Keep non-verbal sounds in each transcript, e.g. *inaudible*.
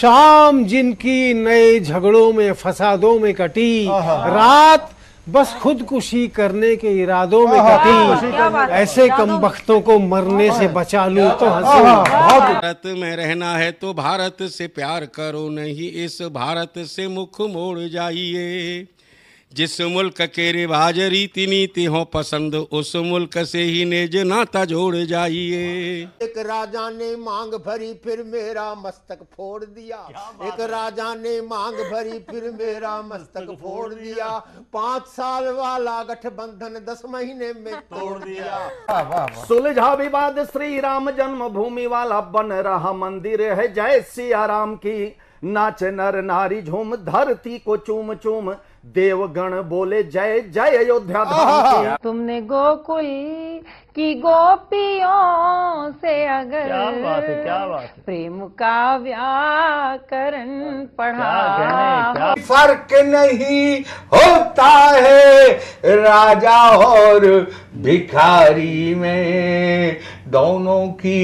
शाम जिनकी नए झगड़ों में फसादों में कटी रात बस खुदकुशी करने के इरादों में कटी ऐसे कम वक्तों को मरने से बचा लूं तो भारत में रहना है तो भारत से प्यार करो नहीं इस भारत से मुख मोड़ जाइए जिस मुल्क के रिवाज रीति नीति हो पसंद उस मुल्क से ही नेज नाता जोड़ जाइए एक राजा ने मांग भरी फिर मेरा मस्तक फोड़ दिया एक राजा ने मांग भरी फिर मेरा मस्तक फोड़ दिया पांच साल वाला गठबंधन दस महीने में *laughs* तोड़ दिया सुलझा विवाद श्री राम जन्म भूमि वाला बन रहा मंदिर है जय सिया राम की नाच नर नारी झूम धरती को चूम चूम देवगण बोले जय जय अयोध्या तुमने गोकुल की गोपियों से अगर क्या बात है क्या बात है प्रेम का व्याकरण पढ़ा फर्क नहीं होता है राजा और भिखारी में दोनों की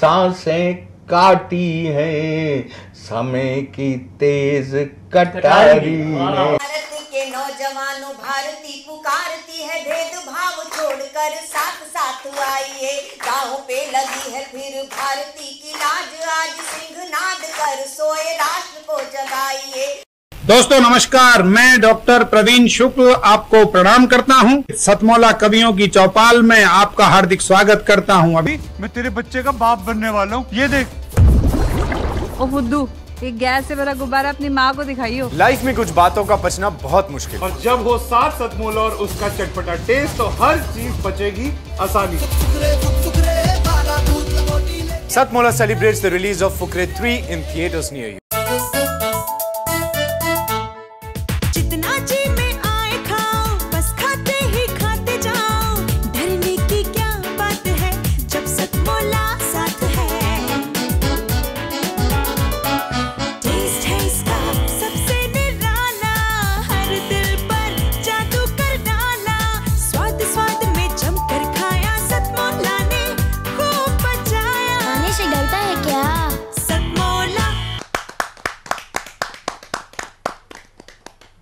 सांसें काटी हैं समय की तेज कटारी में हाँ, हाँ। के नौजवानों भारती पुकारती है भेदभाव छोड़कर साथ साथ आइए गाँव पे लगी है फिर भारती की लाज आज सिंह नाद कर सोए राष्ट्र को जगाइए दोस्तों नमस्कार मैं डॉक्टर प्रवीण शुक्ल आपको प्रणाम करता हूं सतमौला कवियों की चौपाल में आपका हार्दिक स्वागत करता हूं अभी मैं तेरे बच्चे का बाप बनने वाला हूं ये देख ओ फुद्दू ये गैस से भरा गुब्बारा अपनी माँ को दिखाइयो लाइफ में कुछ बातों का बचना बहुत मुश्किल और जब हो सात सतमोल और उसका चटपटा टेस्ट तो हर चीज बचेगी आसानी Satmola celebrates the release of Fukrey three in theatres near you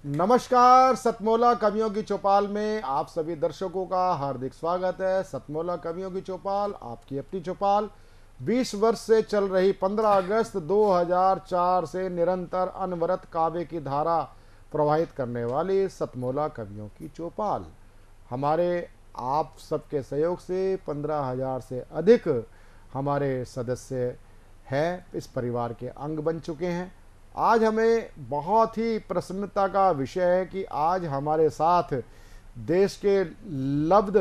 नमस्कार सतमोला कवियों की चौपाल में आप सभी दर्शकों का हार्दिक स्वागत है सतमोला कवियों की चौपाल आपकी अपनी चौपाल 20 वर्ष से चल रही 15 अगस्त 2004 से निरंतर अनवरत काव्य की धारा प्रवाहित करने वाली सतमोला कवियों की चौपाल हमारे आप सबके सहयोग से 15,000 से अधिक हमारे सदस्य हैं इस परिवार के अंग बन चुके हैं आज हमें बहुत ही प्रसन्नता का विषय है कि आज हमारे साथ देश के लब्ध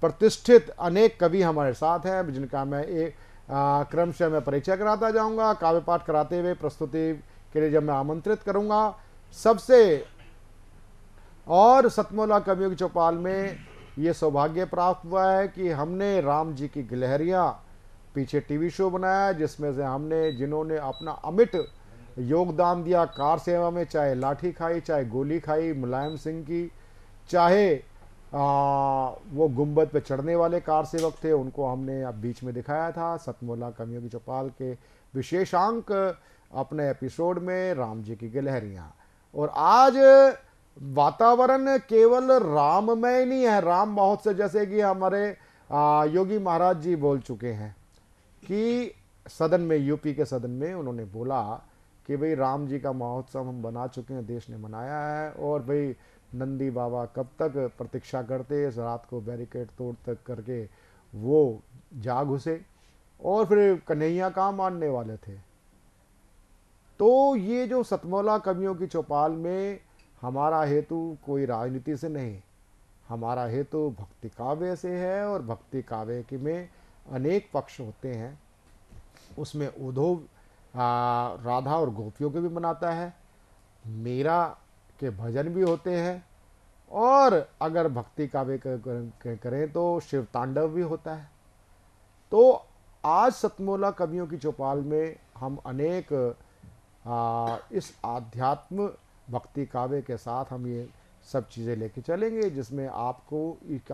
प्रतिष्ठित अनेक कवि हमारे साथ हैं जिनका मैं एक क्रम से मैं परिचय कराता जाऊंगा काव्य पाठ कराते हुए प्रस्तुति के लिए जब मैं आमंत्रित करूंगा सबसे और सतमोला कवियों की चौपाल में ये सौभाग्य प्राप्त हुआ है कि हमने राम जी की गिलहरियाँ पीछे टीवी शो बनाया जिसमें से हमने जिन्होंने अपना अमिट योगदान दिया कार सेवा में चाहे लाठी खाई चाहे गोली खाई मुलायम सिंह की चाहे आ, वो गुम्बद पे चढ़ने वाले कार सेवक थे उनको हमने अब बीच में दिखाया था सतमोला की चौपाल के विशेषांक अपने एपिसोड में राम जी की गिलहरियाँ और आज वातावरण केवल राम ही नहीं है राम महोत्सव जैसे कि हमारे आ, योगी महाराज जी बोल चुके हैं कि सदन में यूपी के सदन में उन्होंने बोला कि भाई राम जी का महोत्सव हम बना चुके हैं देश ने मनाया है और भाई नंदी बाबा कब तक प्रतीक्षा करते इस रात को बैरिकेड तोड़ तक करके वो जा घुसे और फिर कन्हैया काम मानने वाले थे तो ये जो सतमौला कवियों की चौपाल में हमारा हेतु कोई राजनीति से नहीं हमारा हेतु भक्ति काव्य से है और भक्ति काव्य के में अनेक पक्ष होते हैं उसमें उद्धव राधा और गोपियों के भी मनाता है मेरा के भजन भी होते हैं और अगर भक्ति काव्य करें तो शिव तांडव भी होता है तो आज सतमोला कवियों की चौपाल में हम अनेक आ, इस आध्यात्म भक्ति काव्य के साथ हम ये सब चीज़ें लेके चलेंगे जिसमें आपको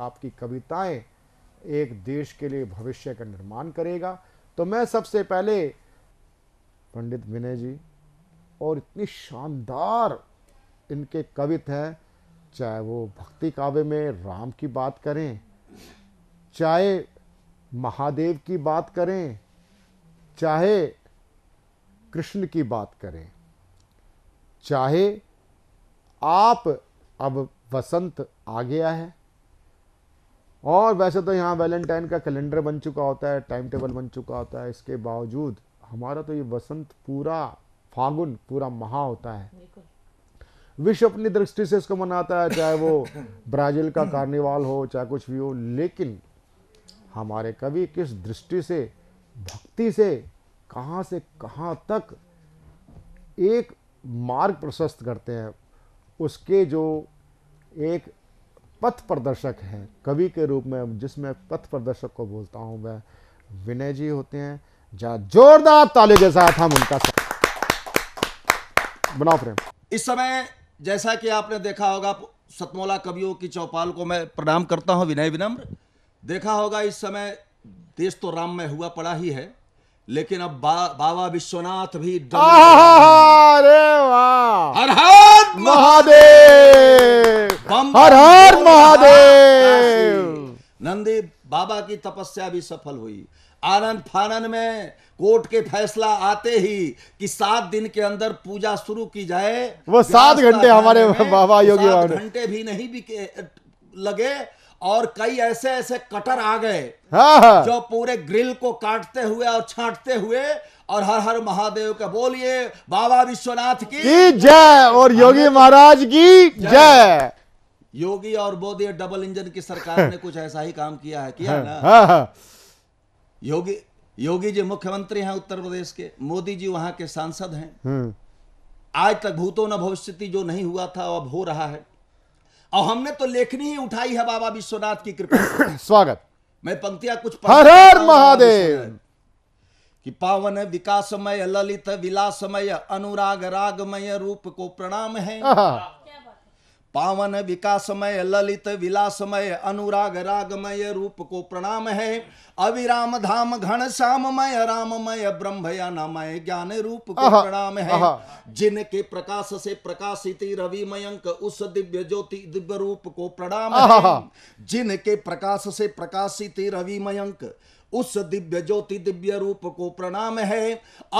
आपकी कविताएं एक देश के लिए भविष्य का निर्माण करेगा तो मैं सबसे पहले पंडित विनय जी और इतनी शानदार इनके कवित हैं चाहे वो भक्ति काव्य में राम की बात करें चाहे महादेव की बात करें चाहे कृष्ण की बात करें चाहे आप अब वसंत आ गया है और वैसे तो यहाँ वैलेंटाइन का कैलेंडर बन चुका होता है टाइम टेबल बन चुका होता है इसके बावजूद हमारा तो ये वसंत पूरा फागुन पूरा महा होता है विश्व अपनी दृष्टि से इसको मनाता है चाहे वो ब्राजील का कार्निवाल हो चाहे कुछ भी हो लेकिन हमारे कवि किस दृष्टि से भक्ति से कहाँ से कहाँ तक एक मार्ग प्रशस्त करते हैं उसके जो एक पथ प्रदर्शक हैं कवि के रूप में जिसमें पथ प्रदर्शक को बोलता हूँ मैं विनय जी होते हैं जोरदार तालियों के साथ हम उनका बनाओ प्रेम इस समय जैसा कि आपने देखा होगा सतमौला कवियों की चौपाल को मैं प्रणाम करता हूं विनय विनम्र देखा होगा इस समय देश तो राम में हुआ पड़ा ही है लेकिन अब बा, बाबा विश्वनाथ भी अरे वाह हर हर महादेव हर हर महादेव नंदी बाबा की तपस्या भी सफल हुई आनंद फानन में कोर्ट के फैसला आते ही कि सात दिन के अंदर पूजा शुरू की जाए वो सात घंटे हमारे बाबा योगी घंटे भी नहीं बिके लगे और कई ऐसे ऐसे कटर आ गए हाँ, हाँ। जो पूरे ग्रिल को काटते हुए और छांटते हुए और हर हर महादेव का बोलिए बाबा विश्वनाथ की जय और योगी महाराज की जय योगी और बोधी डबल इंजन की सरकार ने कुछ ऐसा ही काम किया है किया हाँ, ना हाँ।, हाँ। योगी योगी जी मुख्यमंत्री हैं उत्तर प्रदेश के मोदी जी वहां के सांसद हैं हम्म। आज तक भूतो न भविष्य जो नहीं हुआ था अब हो रहा है और हमने तो लेखनी ही उठाई है बाबा विश्वनाथ की कृपा *coughs* स्वागत मैं पंक्तियां कुछ हर हर महादेव कि पावन विकासमय ललित विलासमय अनुराग रागमय रूप को प्रणाम है पावन विकासमय ललित विलासमय अनुराग रागमय रूप को प्रणाम है अविराम धाम घन श्याममय राममय ब्रह्मयानामय ज्ञान रूप को प्रणाम है जिनके प्रकाश से प्रकाशित रवि मयंक उस दिव्य ज्योति दिव्य रूप को प्रणाम है जिनके प्रकाश से प्रकाशित रवि मयंक उस दिव्य ज्योति दिव्य रूप को प्रणाम है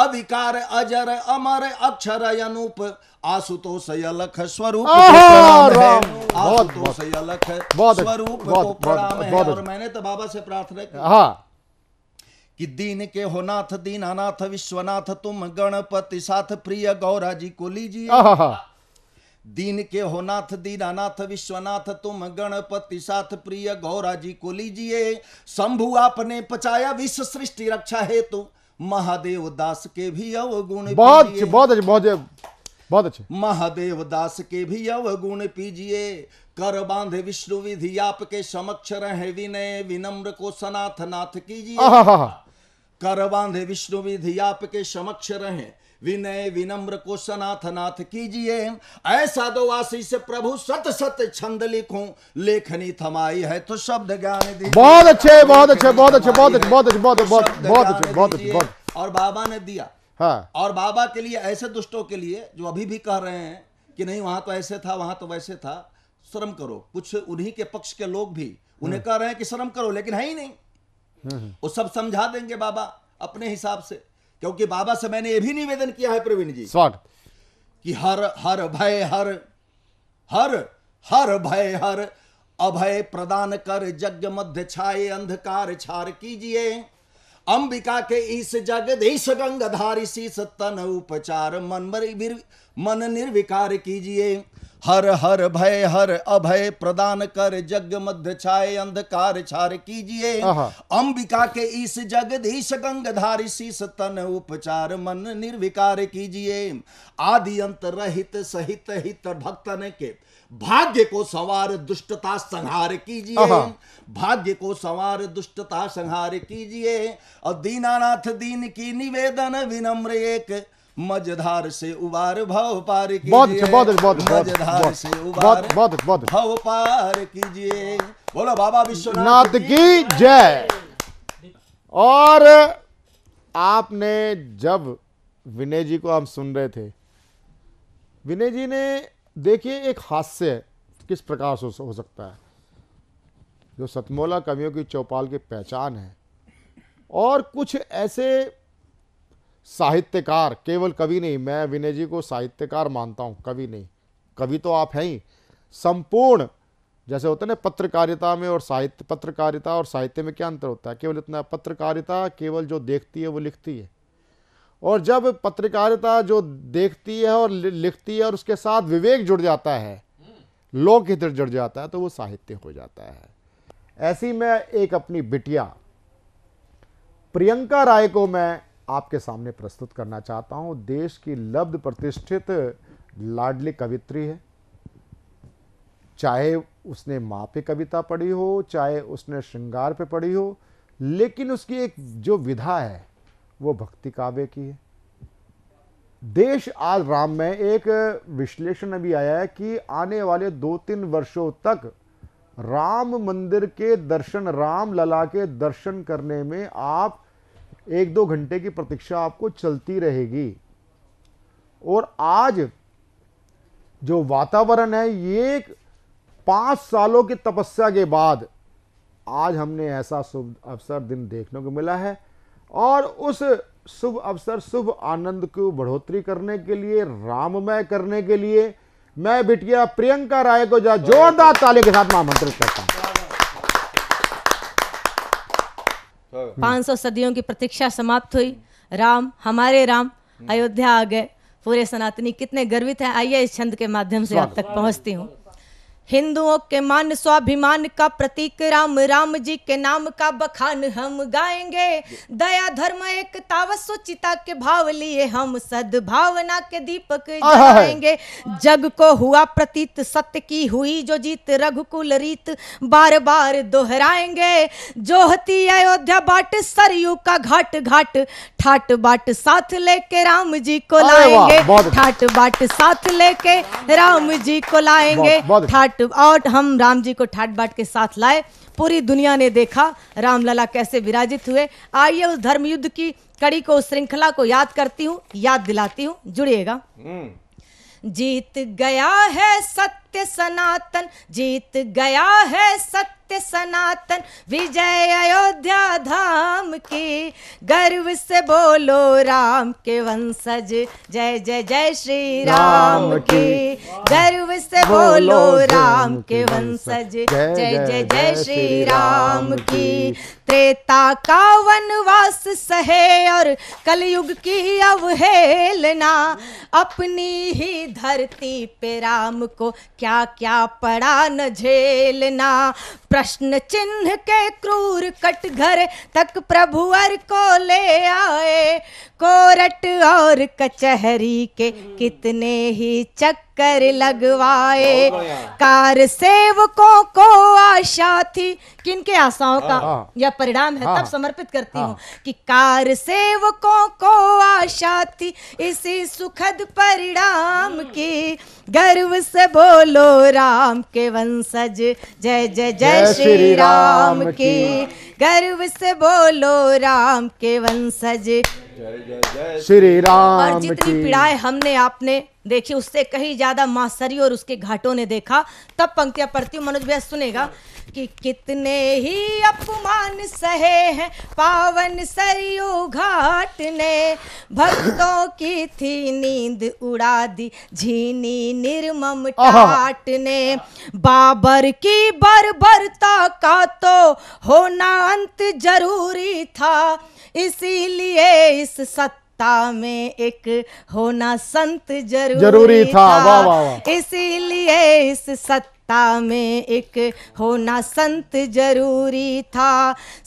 अविकार अजर अमर अक्षर अनूप आशुतोष अलख स्वरूप आशुतोष अलख स्वरूप को प्रणाम है और मैंने तो बाबा से प्रार्थना की हाँ। कि दीन के हो नाथ दीनानाथ विश्वनाथ तुम गणपति साथ प्रिय गौरा जी को लीजिए दीन के हो नाथ दीनानाथ विश्वनाथ तुम गणपति साथ प्रिय गौरा जी को लीजिए शंभु आपने पचाया विश्व सृष्टि रक्षा हेतु महादेव दास के भी अवगुण बहुत अच्छे बहुत अच्छे बहुत बहुत अच्छे महादेव दास के भी अवगुण पीजिए कर बांधे विष्णु विधि आपके समक्ष रहे विनय विनम्र को सनाथ नाथ कीजिए कर बांधे विष्णु विधि आपके समक्ष रहे विनय विनम्र को सनाथ नाथ कीजिए ऐसा दो से प्रभु सत सत छंद लिखो लेखनी थमाई है तो शब्द ज्ञान दी बहुत अच्छे बहुत अच्छे बहुत अच्छे बहुत तो अच्छे बहुत अच्छे बहुत अच्छे बहुत अच्छे बहुत अच्छे और बाबा ने दिया हाँ और बाबा के लिए ऐसे दुष्टों के लिए जो अभी भी कह रहे हैं कि नहीं वहां तो ऐसे था वहां तो वैसे था शर्म करो कुछ उन्हीं के पक्ष के लोग भी उन्हें हम्म। कह रहे हैं कि शर्म करो लेकिन है ही नहीं हम्म। वो सब समझा देंगे बाबा अपने हिसाब से क्योंकि बाबा से मैंने ये भी निवेदन किया है प्रवीण जी स्वागत कि हर हर भय हर हर हर भय हर अभय प्रदान कर जग मध्य छाए अंधकार छार कीजिए अंबिका के इस जगदेश गंगाधारी शीस तन उपचार मन मन निर्विकार कीजिए हर हर भय हर अभय प्रदान कर जग मध्य छाए अंधकार छार कीजिए अंबिका के इस जगदीश गंगधारी शीस तन उपचार मन निर्विकार कीजिए आदि अंत रहित सहित हित भक्तन के भाग्य को सवार दुष्टता संहार कीजिए भाग्य को सवार दुष्टता संहार कीजिए और दीनानाथ दीन की निवेदन विनम्र एक मजधार से उबार भाव पार कीजिए मजधार से उबार पार कीजिए बोलो बाबा विश्वनाथ की जय और आपने जब विनय जी को हम सुन रहे थे विनय जी ने देखिए एक हास्य किस प्रकार से हो सकता है जो सतमोला कवियों की चौपाल की पहचान है और कुछ ऐसे साहित्यकार केवल कवि नहीं मैं विनय जी को साहित्यकार मानता हूँ कवि नहीं कवि तो आप हैं ही संपूर्ण जैसे होता है ना पत्रकारिता में और साहित्य पत्रकारिता और साहित्य में क्या अंतर होता है केवल इतना पत्रकारिता केवल जो देखती है वो लिखती है और जब पत्रकारिता जो देखती है और लिखती है और उसके साथ विवेक जुड़ जाता है लोक हित जुड़ जाता है तो वो साहित्य हो जाता है ऐसी मैं एक अपनी बिटिया प्रियंका राय को मैं आपके सामने प्रस्तुत करना चाहता हूं देश की लब्ध प्रतिष्ठित लाडली कवित्री है चाहे उसने माँ पे कविता पढ़ी हो चाहे उसने श्रृंगार पे पढ़ी हो लेकिन उसकी एक जो विधा है वो भक्ति काव्य की है देश आज राम में एक विश्लेषण अभी आया है कि आने वाले दो तीन वर्षों तक राम मंदिर के दर्शन राम लला के दर्शन करने में आप एक दो घंटे की प्रतीक्षा आपको चलती रहेगी और आज जो वातावरण है ये पाँच सालों की तपस्या के बाद आज हमने ऐसा शुभ अवसर दिन देखने को मिला है और उस शुभ अवसर शुभ आनंद को बढ़ोतरी करने के लिए राममय करने के लिए मैं बिटिया प्रियंका राय को जोरदार ताले के साथ आमंत्रित करता हूँ हाँ। पांच सौ सदियों की प्रतीक्षा समाप्त हुई राम हमारे राम अयोध्या आ गए पूरे सनातनी कितने गर्वित हैं आइए इस छंद के माध्यम से आप तक पहुंचती हूँ हिंदुओं के मान स्वाभिमान का प्रतीक राम राम जी के नाम का बखान हम गाएंगे दया धर्म एकता व सुचिता के भाव लिए हम सद्भावना के दीपक जलाएंगे जग को हुआ प्रतीत सत्य की हुई जो जीत रघुकुल रीत बार बार दोहराएंगे जोहती अयोध्या बाट सरयू का घाट घाट ठाट बाट साथ लेके राम जी को लाएंगे ठाट बाट साथ लेके राम जी को लाएंगे ठाट बाट और हम राम जी को ठाट बाट के साथ लाए पूरी दुनिया ने देखा रामलला कैसे विराजित हुए आइए उस धर्म युद्ध की कड़ी को उस श्रृंखला को याद करती हूँ याद दिलाती हूँ जुड़िएगा हम्म। जीत गया है सत्य सनातन जीत गया है सत्य सत्य सनातन विजय अयोध्या धाम की गर्व से बोलो राम के वंशज जय जय जय श्री राम, राम की गर्व से बोलो राम के वंशज जय जय जय श्री राम की त्रेता का वनवास सहे और कलयुग की अवहेलना अपनी ही धरती पे राम को क्या क्या पड़ा न झेलना प्रश्न चिन्ह के क्रूर कटघरे तक प्रभुअर को ले आए कोरट और कचहरी के कितने ही चक्कर लगवाए कार सेवकों को आशा थी किनके आशाओं का हाँ। यह परिणाम है तब हाँ। समर्पित करती हूँ हाँ। कि कार सेवकों को आशा थी इसी सुखद परिणाम हम्म। की गर्व से बोलो राम के वंशज जय जय जय श्री राम की गर्व से बोलो राम के वंशज श्री राम और जितनी पीड़ाएं हमने आपने देखी उससे कहीं ज्यादा मासरी और उसके घाटों ने देखा तब पंक्तियां पढ़ती हूँ मनोज भैया सुनेगा कि कितने ही अपमान सहे हैं पावन सरयू घाट ने भक्तों की थी नींद उड़ा दी झीनी निर्मम टाट ने बाबर की बर्बरता का तो होना अंत जरूरी था इसीलिए इस सत्ता में एक होना संत जरूरी, जरूरी था, था। वा, वा। इसीलिए इस सत्ता सत्ता में एक होना संत जरूरी था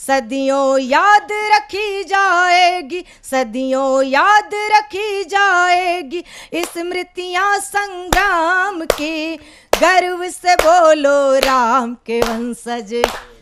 सदियों याद रखी जाएगी सदियों याद रखी जाएगी स्मृतियां संग्राम की गर्व से बोलो राम के वंशज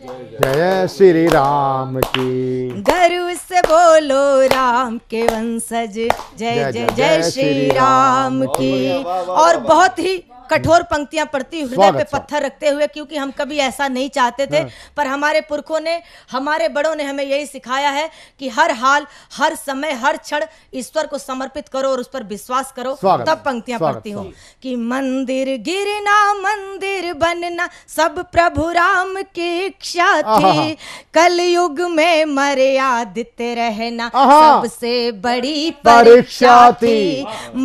जय श्री राम की गर्व से बोलो राम के वंशज जय जय जय श्री राम की और बहुत ही कठोर पंक्तियां पढ़ती हृदय पे पत्थर रखते हुए क्योंकि हम कभी ऐसा नहीं चाहते थे हाँ। पर हमारे पुरखों ने हमारे बड़ों ने हमें यही सिखाया है कि हर हाल हर समय हर क्षण ईश्वर को समर्पित करो और उस पर विश्वास करो तब पंक्तियां पढ़ती हूँ कि मंदिर गिरना मंदिर बनना सब प्रभु राम की इच्छा थी कलयुग में मर्यादित रहना सबसे बड़ी परीक्षा थी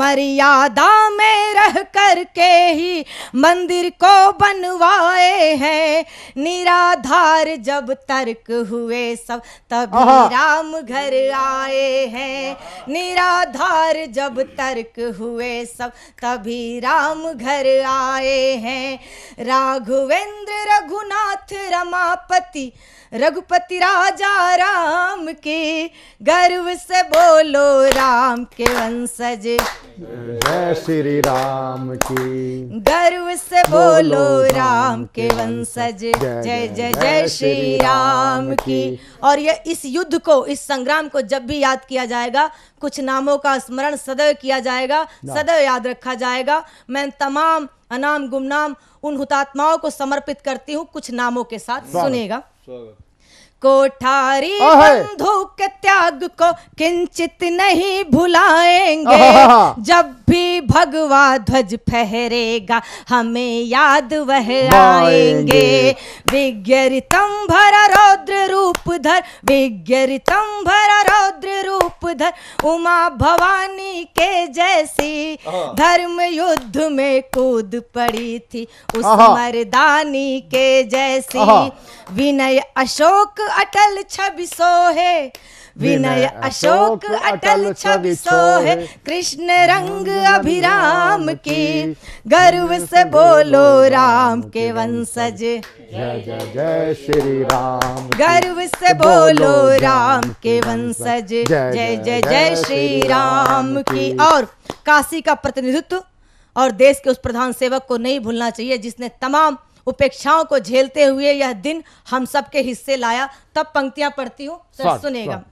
मर्यादा में रह करके ही मंदिर को बनवाए हैं निराधार जब तर्क हुए सब तभी राम घर आए हैं निराधार जब तर्क हुए सब तभी राम घर आए हैं राघवेंद्र रघुनाथ रमापति रघुपति राजा राम के गर्व से बोलो राम के वंशज जय श्री राम की गर्व से बोलो राम के वंशज जय जय जय श्री राम की और यह इस युद्ध को इस संग्राम को जब भी याद किया जाएगा कुछ नामों का स्मरण सदैव किया जाएगा सदैव याद रखा जाएगा मैं तमाम अनाम गुमनाम उन हुतात्माओं को समर्पित करती हूँ कुछ नामों के साथ सुनेगा कोठारी बंधु के त्याग को किंचित नहीं भुलाएंगे जब भी भगवा ध्वज फहरेगा हमें याद वह आएंगे विज्ञरितम भरा रौद्र रूप धर विज्ञरितम भरा रौद्र रूप धर उमा भवानी के जैसी हाँ। धर्म युद्ध में कूद पड़ी थी उस हाँ, हाँ। मर्दानी के जैसी विनय अशोक अटल छवि सोहे विनय अशोक अटल छब सोहे कृष्ण रंग अभिराम के गर्व से बोलो राम के वंशज जय जय जय श्री राम गर्व से बोलो राम के वंशज जय जय जय श्री राम की और काशी का प्रतिनिधित्व और देश के उस प्रधान सेवक को नहीं भूलना चाहिए जिसने तमाम उपेक्षाओं को झेलते हुए यह दिन हम सबके हिस्से लाया तब पंक्तियां पढ़ती हूँ तो सुनेगा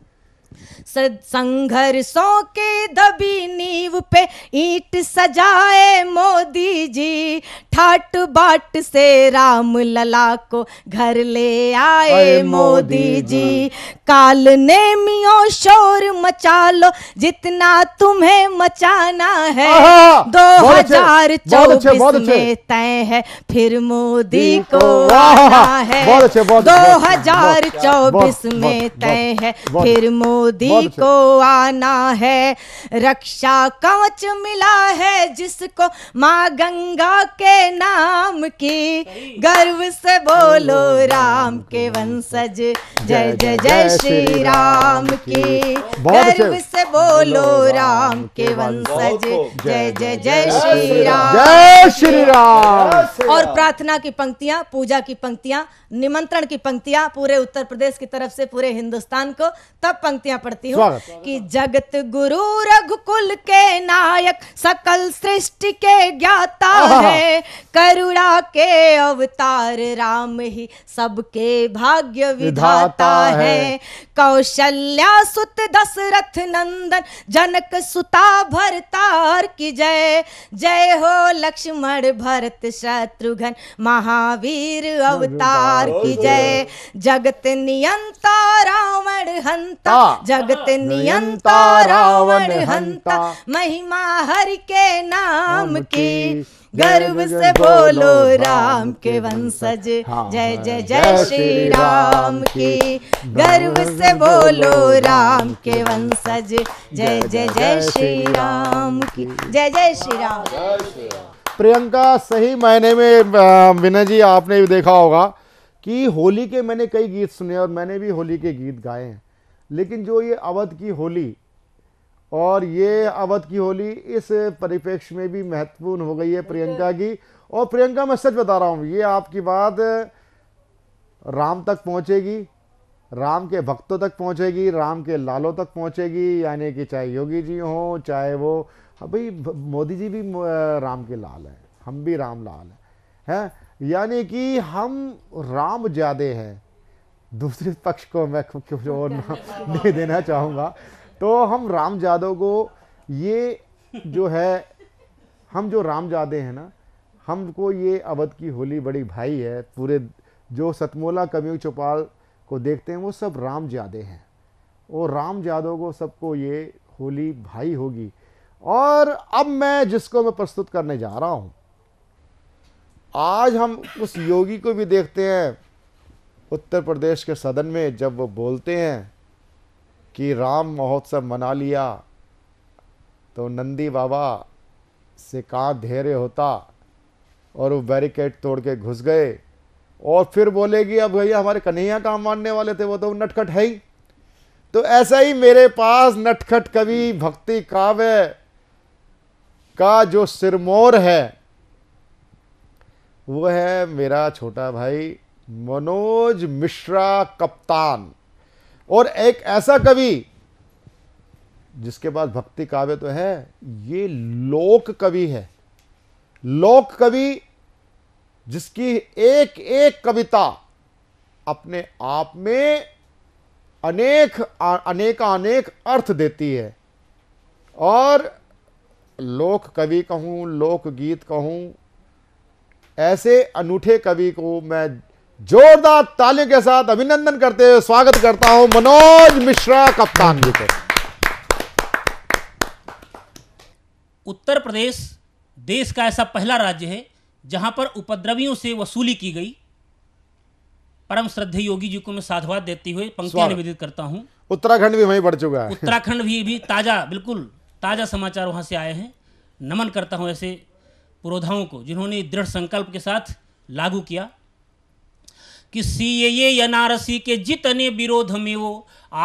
सत्संघर्षों के दबी नींव पे ईट सजाए मोदी जी ठाट बाट से राम लला को घर ले आए मोदी जी काल नेमियों शोर मचा लो जितना तुम्हें मचाना है दो हजार चौबीस में तय है फिर मोदी को आना है दो हजार चौबीस में तय है फिर मोदी मोदी को आना है रक्षा कवच मिला है जिसको माँ गंगा के नाम की गर्व से बोलो राम के वंशज जय जय जय श्री राम की गर्व से बोलो राम के वंशज जय जय जय श्री राम जय श्री राम और प्रार्थना की पंक्तियां पूजा की पंक्तियां निमंत्रण की पंक्तियां पूरे उत्तर प्रदेश की तरफ से पूरे हिंदुस्तान को तब पंक्तियां संज्ञा पढ़ती हूँ कि जगत गुरु रघुकुल के नायक सकल सृष्टि के ज्ञाता है करुणा के अवतार राम ही सबके भाग्य विधाता है कौशल्या सुत दशरथ नंदन जनक सुता भरतार की जय जय हो लक्ष्मण भरत शत्रुघ्न महावीर अवतार की जय जगत नियंता रावण हंता हाँ। जगत नियंता रावण हंता महिमा हर के नाम की गर्व से बोलो राम के वंशज जय जय जय श्री राम की गर्व से बोलो राम के वंशज जय जय जय श्री राम की जय जय श्री राम प्रियंका सही मायने में विनय जी आपने भी देखा होगा कि होली के मैंने कई गीत सुने और मैंने भी होली के गीत गाए हैं लेकिन जो ये अवध की होली और ये अवध की होली इस परिप्रेक्ष्य में भी महत्वपूर्ण हो गई है प्रियंका की और प्रियंका मैं सच बता रहा हूँ ये आपकी बात राम तक पहुँचेगी राम के भक्तों तक पहुँचेगी राम के लालों तक पहुँचेगी यानी कि चाहे योगी जी हों चाहे वो हाँ भाई मोदी जी भी राम के लाल हैं हम भी राम लाल हैं है? यानी कि हम राम ज़्यादा हैं दूसरे पक्ष को मैं कुछ *laughs* और *laughs* *laughs* नहीं देना चाहूँगा तो हम राम जादव को ये जो है हम जो राम जादे हैं ना हमको ये अवध की होली बड़ी भाई है पूरे जो सतमोला कम्यू चौपाल को देखते हैं वो सब राम जादे हैं वो राम जादव को सबको ये होली भाई होगी और अब मैं जिसको मैं प्रस्तुत करने जा रहा हूँ आज हम उस योगी को भी देखते हैं उत्तर प्रदेश के सदन में जब वो बोलते हैं कि राम महोत्सव मना लिया तो नंदी बाबा से कहाँ धैर्य होता और वो बैरिकेड तोड़ के घुस गए और फिर बोलेगी अब भैया हमारे कन्हैया काम मानने वाले थे वो तो नटखट है ही तो ऐसा ही मेरे पास नटखट कवि भक्ति काव्य का जो सिरमौर है वो है मेरा छोटा भाई मनोज मिश्रा कप्तान और एक ऐसा कवि जिसके पास भक्ति काव्य तो है ये लोक कवि है लोक कवि जिसकी एक एक कविता अपने आप में अनेक अनेक अर्थ देती है और लोक कवि कहूँ लोक गीत कहूँ ऐसे अनूठे कवि को मैं जोरदार तालियों के साथ अभिनंदन करते हुए स्वागत करता हूं मनोज मिश्रा कप्तान जी को उत्तर प्रदेश देश का ऐसा पहला राज्य है जहां पर उपद्रवियों से वसूली की गई परम श्रद्धे योगी जी को मैं साधुवाद देते हुए पंक्तियां निवेदित करता हूं उत्तराखंड भी वहीं बढ़ चुका है उत्तराखंड भी भी ताजा बिल्कुल ताजा समाचार वहां से आए हैं नमन करता हूं ऐसे पुरोधाओं को जिन्होंने दृढ़ संकल्प के साथ लागू किया कि सीएए एनआरसी के जितने विरोध में वो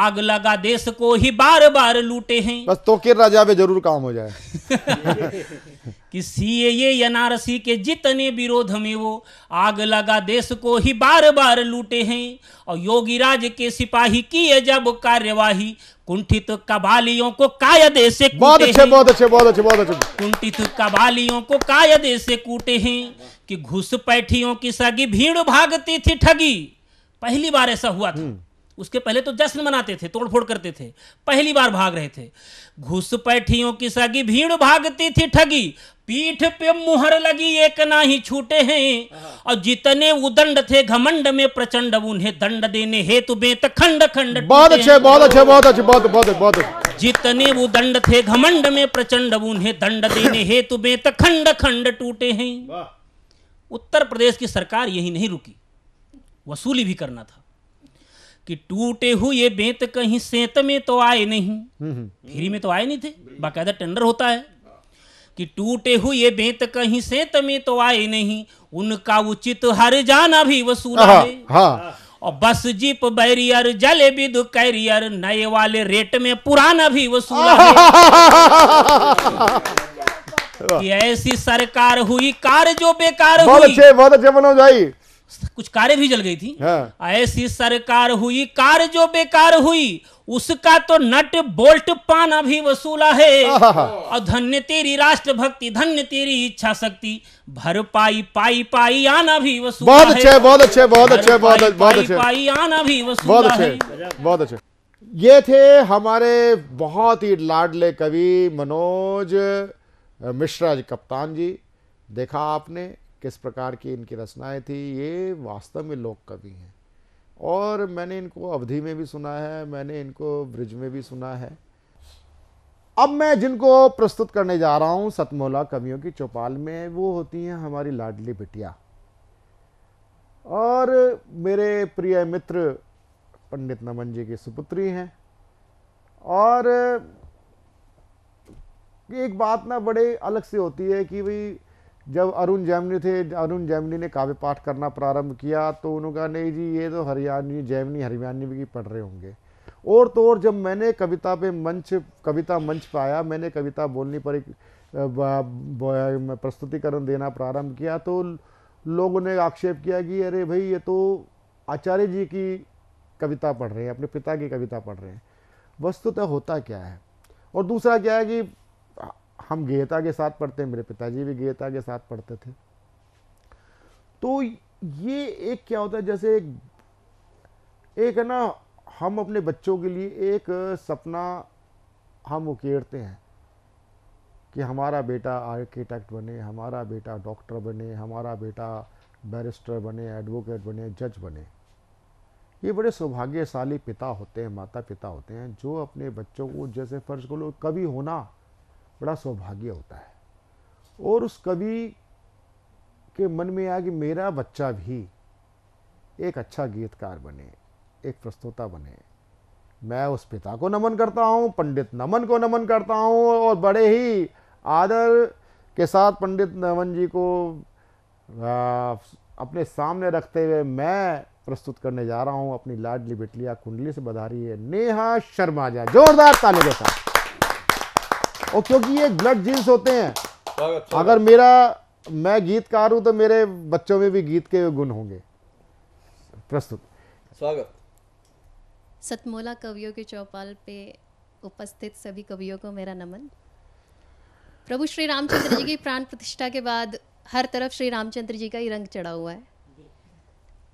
आग लगा देश को ही बार बार लूटे हैं बस तो राजा पे जरूर काम हो जाए *laughs* कि सीएए एनआरसी के जितने विरोध में वो आग लगा देश को ही बार बार लूटे हैं और योगी राज के सिपाही है जब कार्यवाही कुंठित कबालियों को कायदे से बहुत अच्छे बहुत अच्छे बहुत अच्छे बहुत अच्छे कुंठित कबालियों को कायदे से कूटे हैं कि घुसपैठियों की सगी भीड़ भागती थी ठगी पहली बार ऐसा हुआ था हम्म। उसके पहले तो जश्न मनाते थे तोड़फोड़ करते थे पहली बार भाग रहे थे घुस पैठियों की सगी भीड़ भागती थी ठगी पीठ पे मुहर लगी एक ना ही छूटे हैं हाँ। और जितने उदंड थे घमंड में प्रचंड उन्हें दंड देने हेतु बेत खंड खंड बहुत अच्छे बहुत अच्छे बहुत अच्छे बहुत बहुत बहुत जितने दंड थे घमंड में प्रचंड उन्हें दंड देने *coughs* हेतु बेत खंड खंड टूटे हैं उत्तर प्रदेश की सरकार यही नहीं रुकी वसूली भी करना था कि टूटे हुए बेत कहीं सेत में तो आए नहीं हम्म, हम्म। फ्री में तो आए नहीं थे बाकायदा टेंडर होता है कि टूटे हुए बेत कहीं सेत में तो आए नहीं उनका उचित हर जाना भी वसूला है और बस जीप बैरियर जले विद कैरियर नए वाले रेट में पुराना भी वसूला है कि ऐसी सरकार हुई कार जो बेकार हुई बहुत अच्छे बहुत अच्छे मनोज भाई कुछ कारें भी जल गई थी हाँ। ऐसी हाँ। सरकार हुई कार जो बेकार हुई उसका तो नट बोल्ट पाना भी वसूला है और धन्य तेरी राष्ट्र भक्ति धन्य तेरी इच्छा शक्ति भर पाई पाई पाई आना भी वसूला बहुत अच्छे बहुत अच्छे बहुत अच्छे बहुत अच्छे बहुत अच्छे पाई आना भी वसूला बहुत अच्छे बहुत अच्छे ये थे हमारे बहुत ही लाडले कवि मनोज मिश्रा जी कप्तान जी देखा आपने किस प्रकार की इनकी रचनाएं थी ये वास्तव में लोक कवि हैं और मैंने इनको अवधि में भी सुना है मैंने इनको ब्रिज में भी सुना है अब मैं जिनको प्रस्तुत करने जा रहा हूँ सतमोला कवियों की चौपाल में वो होती हैं हमारी लाडली बिटिया और मेरे प्रिय मित्र पंडित नमन जी की सुपुत्री हैं और एक बात ना बड़े अलग से होती है कि भाई जब अरुण जैमनी थे अरुण जैमनी ने काव्य पाठ करना प्रारंभ किया तो उन्होंने कहा नहीं जी ये तो हरियाणवी जैमनी हरियाणवी की पढ़ रहे होंगे और तो और जब मैंने कविता पे मंच कविता मंच पर आया मैंने कविता बोलने पर एक प्रस्तुतिकरण देना प्रारंभ किया तो लोगों ने आक्षेप किया कि अरे भाई ये तो आचार्य जी की कविता पढ़ रहे हैं अपने पिता की कविता पढ़ रहे हैं वस्तुतः तो होता क्या है और दूसरा क्या है कि हम गेयता के साथ पढ़ते मेरे पिताजी भी गेयता के साथ पढ़ते थे तो ये एक क्या होता है जैसे एक एक है ना हम अपने बच्चों के लिए एक सपना हम उकेरते हैं कि हमारा बेटा आर्किटेक्ट बने हमारा बेटा डॉक्टर बने हमारा बेटा बैरिस्टर बने एडवोकेट बने जज बने ये बड़े सौभाग्यशाली पिता होते हैं माता पिता होते हैं जो अपने बच्चों को जैसे फर्ज को लो कभी होना बड़ा सौभाग्य होता है और उस कवि के मन में आ कि मेरा बच्चा भी एक अच्छा गीतकार बने एक प्रस्तोता बने मैं उस पिता को नमन करता हूँ पंडित नमन को नमन करता हूँ और बड़े ही आदर के साथ पंडित नमन जी को अपने सामने रखते हुए मैं प्रस्तुत करने जा रहा हूँ अपनी लाडली बिटलिया कुंडली से बधा रही है नेहा शर्मा जा जोरदार ताली के साथ और क्योंकि ये ब्लड जीन्स होते हैं अच्छा अगर मेरा मैं गीतकार हूं तो मेरे बच्चों में भी गीत के गुण होंगे प्रस्तुत स्वागत सतमोला कवियों के चौपाल पे उपस्थित सभी कवियों को मेरा नमन प्रभु श्री रामचंद्र जी की प्राण प्रतिष्ठा के बाद हर तरफ श्री रामचंद्र जी का ही रंग चढ़ा हुआ है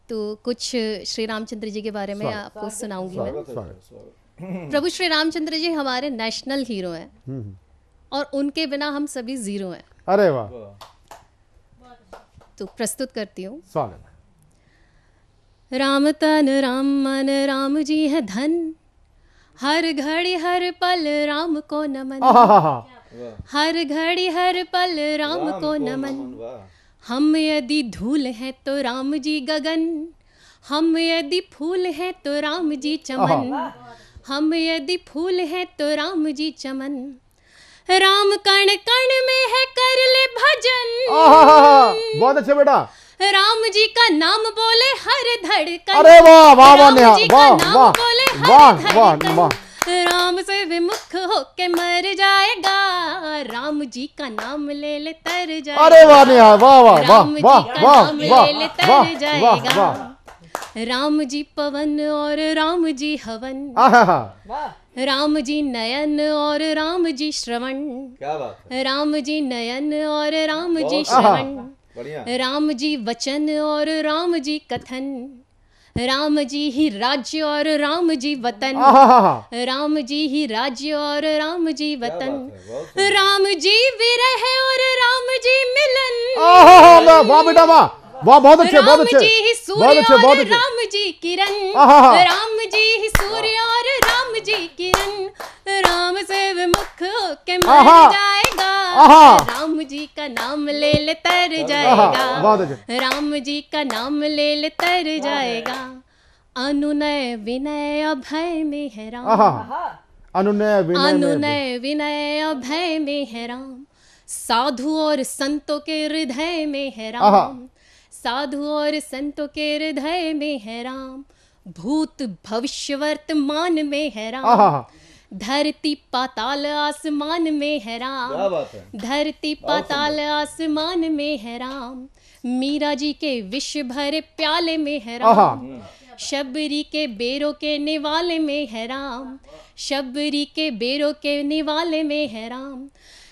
तो कुछ श्री रामचंद्र जी के बारे में आपको सुनाऊंगी मैं प्रभु श्री रामचंद्र जी हमारे नेशनल हीरो हैं हम्म, हम्म। और उनके बिना हम सभी जीरो हैं अरे वाह तो प्रस्तुत करती हूँ स्वागत राम तन राम मन राम जी है धन हर घड़ी हर पल राम को नमन हर घड़ी हर पल राम, राम को नमन हम यदि धूल हैं तो राम जी गगन हम यदि फूल हैं तो राम जी चमन हम यदि फूल हैं तो राम जी चमन राम कण कण में है कर ले भजन बहुत अच्छा बेटा राम जी का नाम बोले हर धड़कन अरे वाह वाह वाह नेहा वाह वाह वाह वाह वाह राम से विमुख होके मर जाएगा राम जी का नाम ले ले तर जाएगा अरे वाह नेहा वाह वाह वाह वाह वाह वाह वाह वाह राम जी पवन और राम जी हवन वाह राम जी नयन और राम जी श्रवण क्या बात राम जी नयन और राम जी श्रवण राम जी वचन और राम जी कथन राम जी ही राज्य और राम जी वतन राम जी ही राज्य और राम जी वतन राम जी विरह और राम जी मिलन बेटा वाह वाह बहुत अच्छे बहुत अच्छे बहुत अच्छे बहुत अच्छे राम जी किरण राम जी सूर्य और राम जी किरण राम से विमुख के मर जाएगा राम जी का नाम ले ले तर जाएगा राम जी का नाम ले ले तर जाएगा अनुनय विनय अभय में है राम अनुनय विनय अनुनय विनय अभय में है राम साधु और संतों के हृदय में है राम साधु और संतों के हृदय में है राम भूत भविष्य वर्तमान में है राम धरती पाताल आसमान में है राम धरती पाताल आसमान में है राम मीरा जी के विश्व भरे प्याले में है राम शबरी के बेरो के निवाले में है राम शबरी के बेरो के निवाले में है राम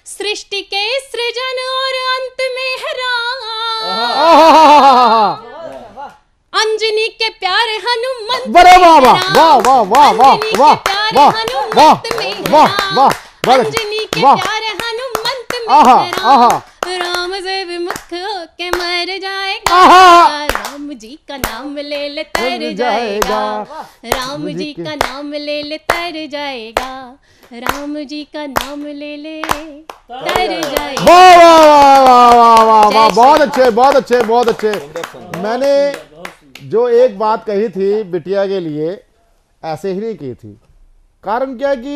सृष्टि के सृजन और अंत में अंजनी के प्यारे हनुमत वाह वाह वाह वाह वाह वाह वाह वाह वाह वाह वाह वाह अंजनी के प्यारे हनुमंत में राम से विमुख के मर जाएगा राम जी का नाम ले ले तर जाएगा राम जी का नाम ले ले तर जाएगा राम जी का नाम ले ले बहुत अच्छे बहुत अच्छे बहुत अच्छे मैंने जो एक बात कही थी बिटिया के लिए ऐसे ही नहीं की थी कारण क्या कि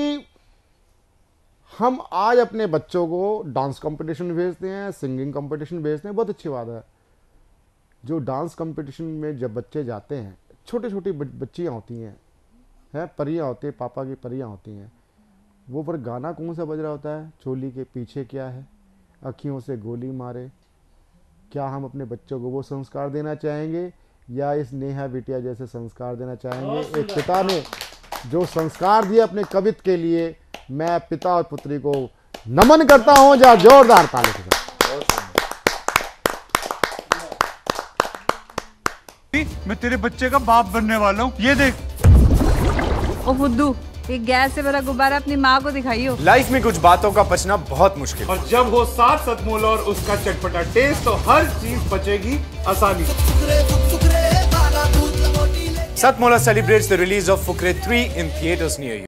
हम आज अपने बच्चों को डांस कंपटीशन भेजते हैं सिंगिंग कंपटीशन भेजते हैं बहुत अच्छी बात है जो डांस कंपटीशन में जब बच्चे जाते हैं छोटी छोटी बच्चियाँ होती हैं हैं परियाँ होती हैं पापा की परियाँ होती हैं वो पर गाना कौन सा बज रहा होता है चोली के पीछे क्या है अखियों से गोली मारे क्या हम अपने बच्चों को वो संस्कार देना चाहेंगे या इस नेहा बिटिया जैसे संस्कार देना चाहेंगे एक पिता ने जो संस्कार दिया अपने कवित के लिए मैं पिता और पुत्री को नमन करता हूं जहाँ जोरदार ताले के मैं तेरे बच्चे का बाप बनने वाला हूँ ये देख ओ बुद्धू एक गैस से भरा गुब्बारा अपनी माँ को दिखाइयो लाइफ में कुछ बातों का बचना बहुत मुश्किल और जब हो सात सतमोल और उसका चटपटा टेस्ट तो हर चीज बचेगी आसानी Satmola celebrate the release of Fukrey three in theatres near you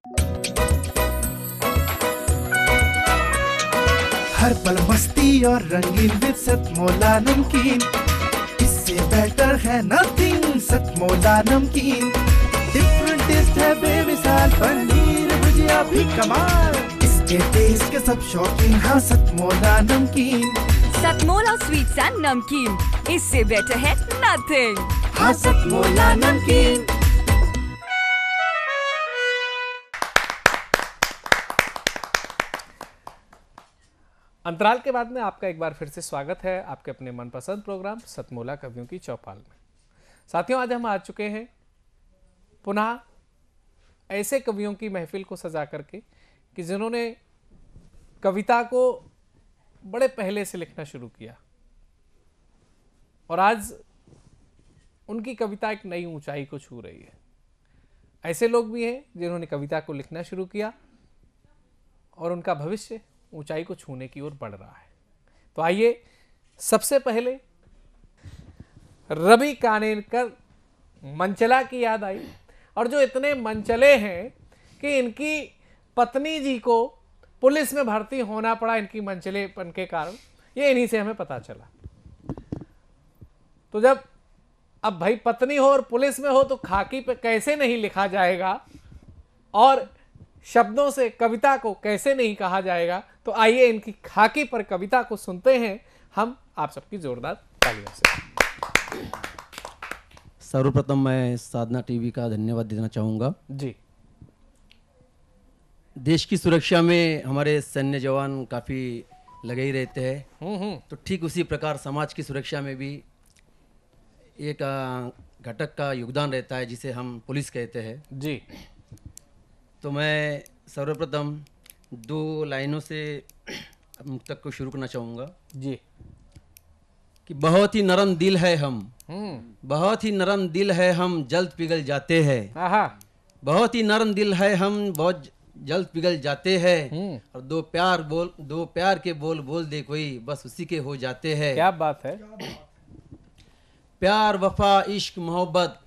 हर पल मस्ती और रंगीन विद सतमोला नमकीन इससे बेटर है नथिंग सतमोला नमकीन है बेमिसाल पनीर भुजिया भी कमाल इसके टेस्ट के सब शौकीन हाँ सतमोला नमकीन सतमोला स्वीट्स एंड नमकीन इससे बेटर है नथिंग हाँ सतमोला नमकीन अंतराल के बाद में आपका एक बार फिर से स्वागत है आपके अपने मनपसंद प्रोग्राम सतमोला कवियों की चौपाल में साथियों आज हम आ चुके हैं पुनः ऐसे कवियों की महफिल को सजा करके कि जिन्होंने कविता को बड़े पहले से लिखना शुरू किया और आज उनकी कविता एक नई ऊंचाई को छू रही है ऐसे लोग भी हैं जिन्होंने कविता को लिखना शुरू किया और उनका भविष्य ऊंचाई को छूने की ओर बढ़ रहा है तो आइए सबसे पहले रवि कानेनकर मंचला की याद आई और जो इतने मनचले हैं कि इनकी पत्नी जी को पुलिस में भर्ती होना पड़ा इनकी मनचलेपन के कारण ये इन्हीं से हमें पता चला तो जब अब भाई पत्नी हो और पुलिस में हो तो खाकी पे कैसे नहीं लिखा जाएगा और शब्दों से कविता को कैसे नहीं कहा जाएगा तो आइए इनकी खाकी पर कविता को सुनते हैं हम आप सबकी जोरदार तालियों से सर्वप्रथम मैं साधना टीवी का धन्यवाद देना चाहूँगा जी देश की सुरक्षा में हमारे सैन्य जवान काफ़ी लगे ही रहते हैं हम्म, हम्म। तो ठीक उसी प्रकार समाज की सुरक्षा में भी एक घटक का योगदान रहता है जिसे हम पुलिस कहते हैं जी तो मैं सर्वप्रथम दो लाइनों से तक को शुरू करना चाहूँगा जी कि बहुत ही नरम दिल है हम हम्म। बहुत ही नरम दिल है हम जल्द पिघल जाते हैं बहुत ही नरम दिल है हम बहुत जल्द पिघल जाते हैं हम्म। और दो प्यार बोल दो प्यार के बोल बोल दे कोई बस उसी के हो जाते हैं क्या बात है प्यार वफा इश्क मोहब्बत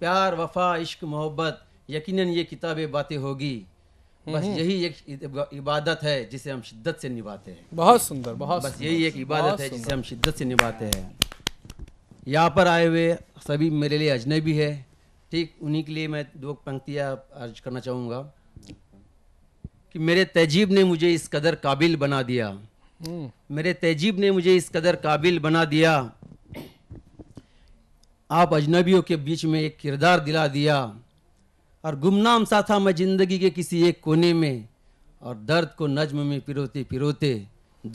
प्यार वफा इश्क मोहब्बत यकीनन ये किताबें बातें होगी बस हम्म। यही एक इबादत है जिसे हम शिद्दत से निभाते हैं बहुत सुंदर बहुत बस यही एक इबादत है जिसे हम शिद्दत से निभाते हैं यहाँ पर आए हुए सभी मेरे लिए अजनबी है ठीक उन्हीं के लिए मैं दो पंक्तियाँ अर्ज करना चाहूँगा कि मेरे तहजीब ने मुझे इस कदर काबिल बना दिया हम्म। मेरे तहजीब ने मुझे इस कदर काबिल बना दिया आप अजनबियों के बीच में एक किरदार दिला दिया और गुमनाम सा था मैं ज़िंदगी के किसी एक कोने में और दर्द को नज्म में पिरोते पिरोते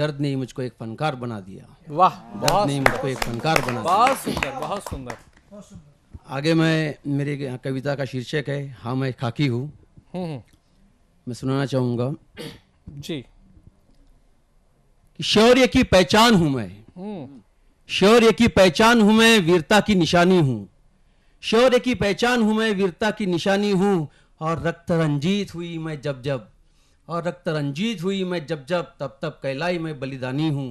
दर्द ने मुझको एक फनकार बना दिया वाह दर्द ने मुझको एक फनकार बना बहुत सुंदर बहुत सुंदर आगे मैं मेरे कविता का शीर्षक है हाँ मैं खाकी हूँ हम्म, हम्म। मैं सुनाना चाहूंगा जी कि शौर्य की पहचान हूँ मैं हम्म। शौर्य की पहचान हूँ मैं वीरता की निशानी हूँ शौर्य की पहचान हूँ मैं वीरता की निशानी हूँ और रक्त रंजीत हुई मैं जब जब और रक्त रंजीत हुई मैं जब जब तब तब कहलाई मैं बलिदानी हूँ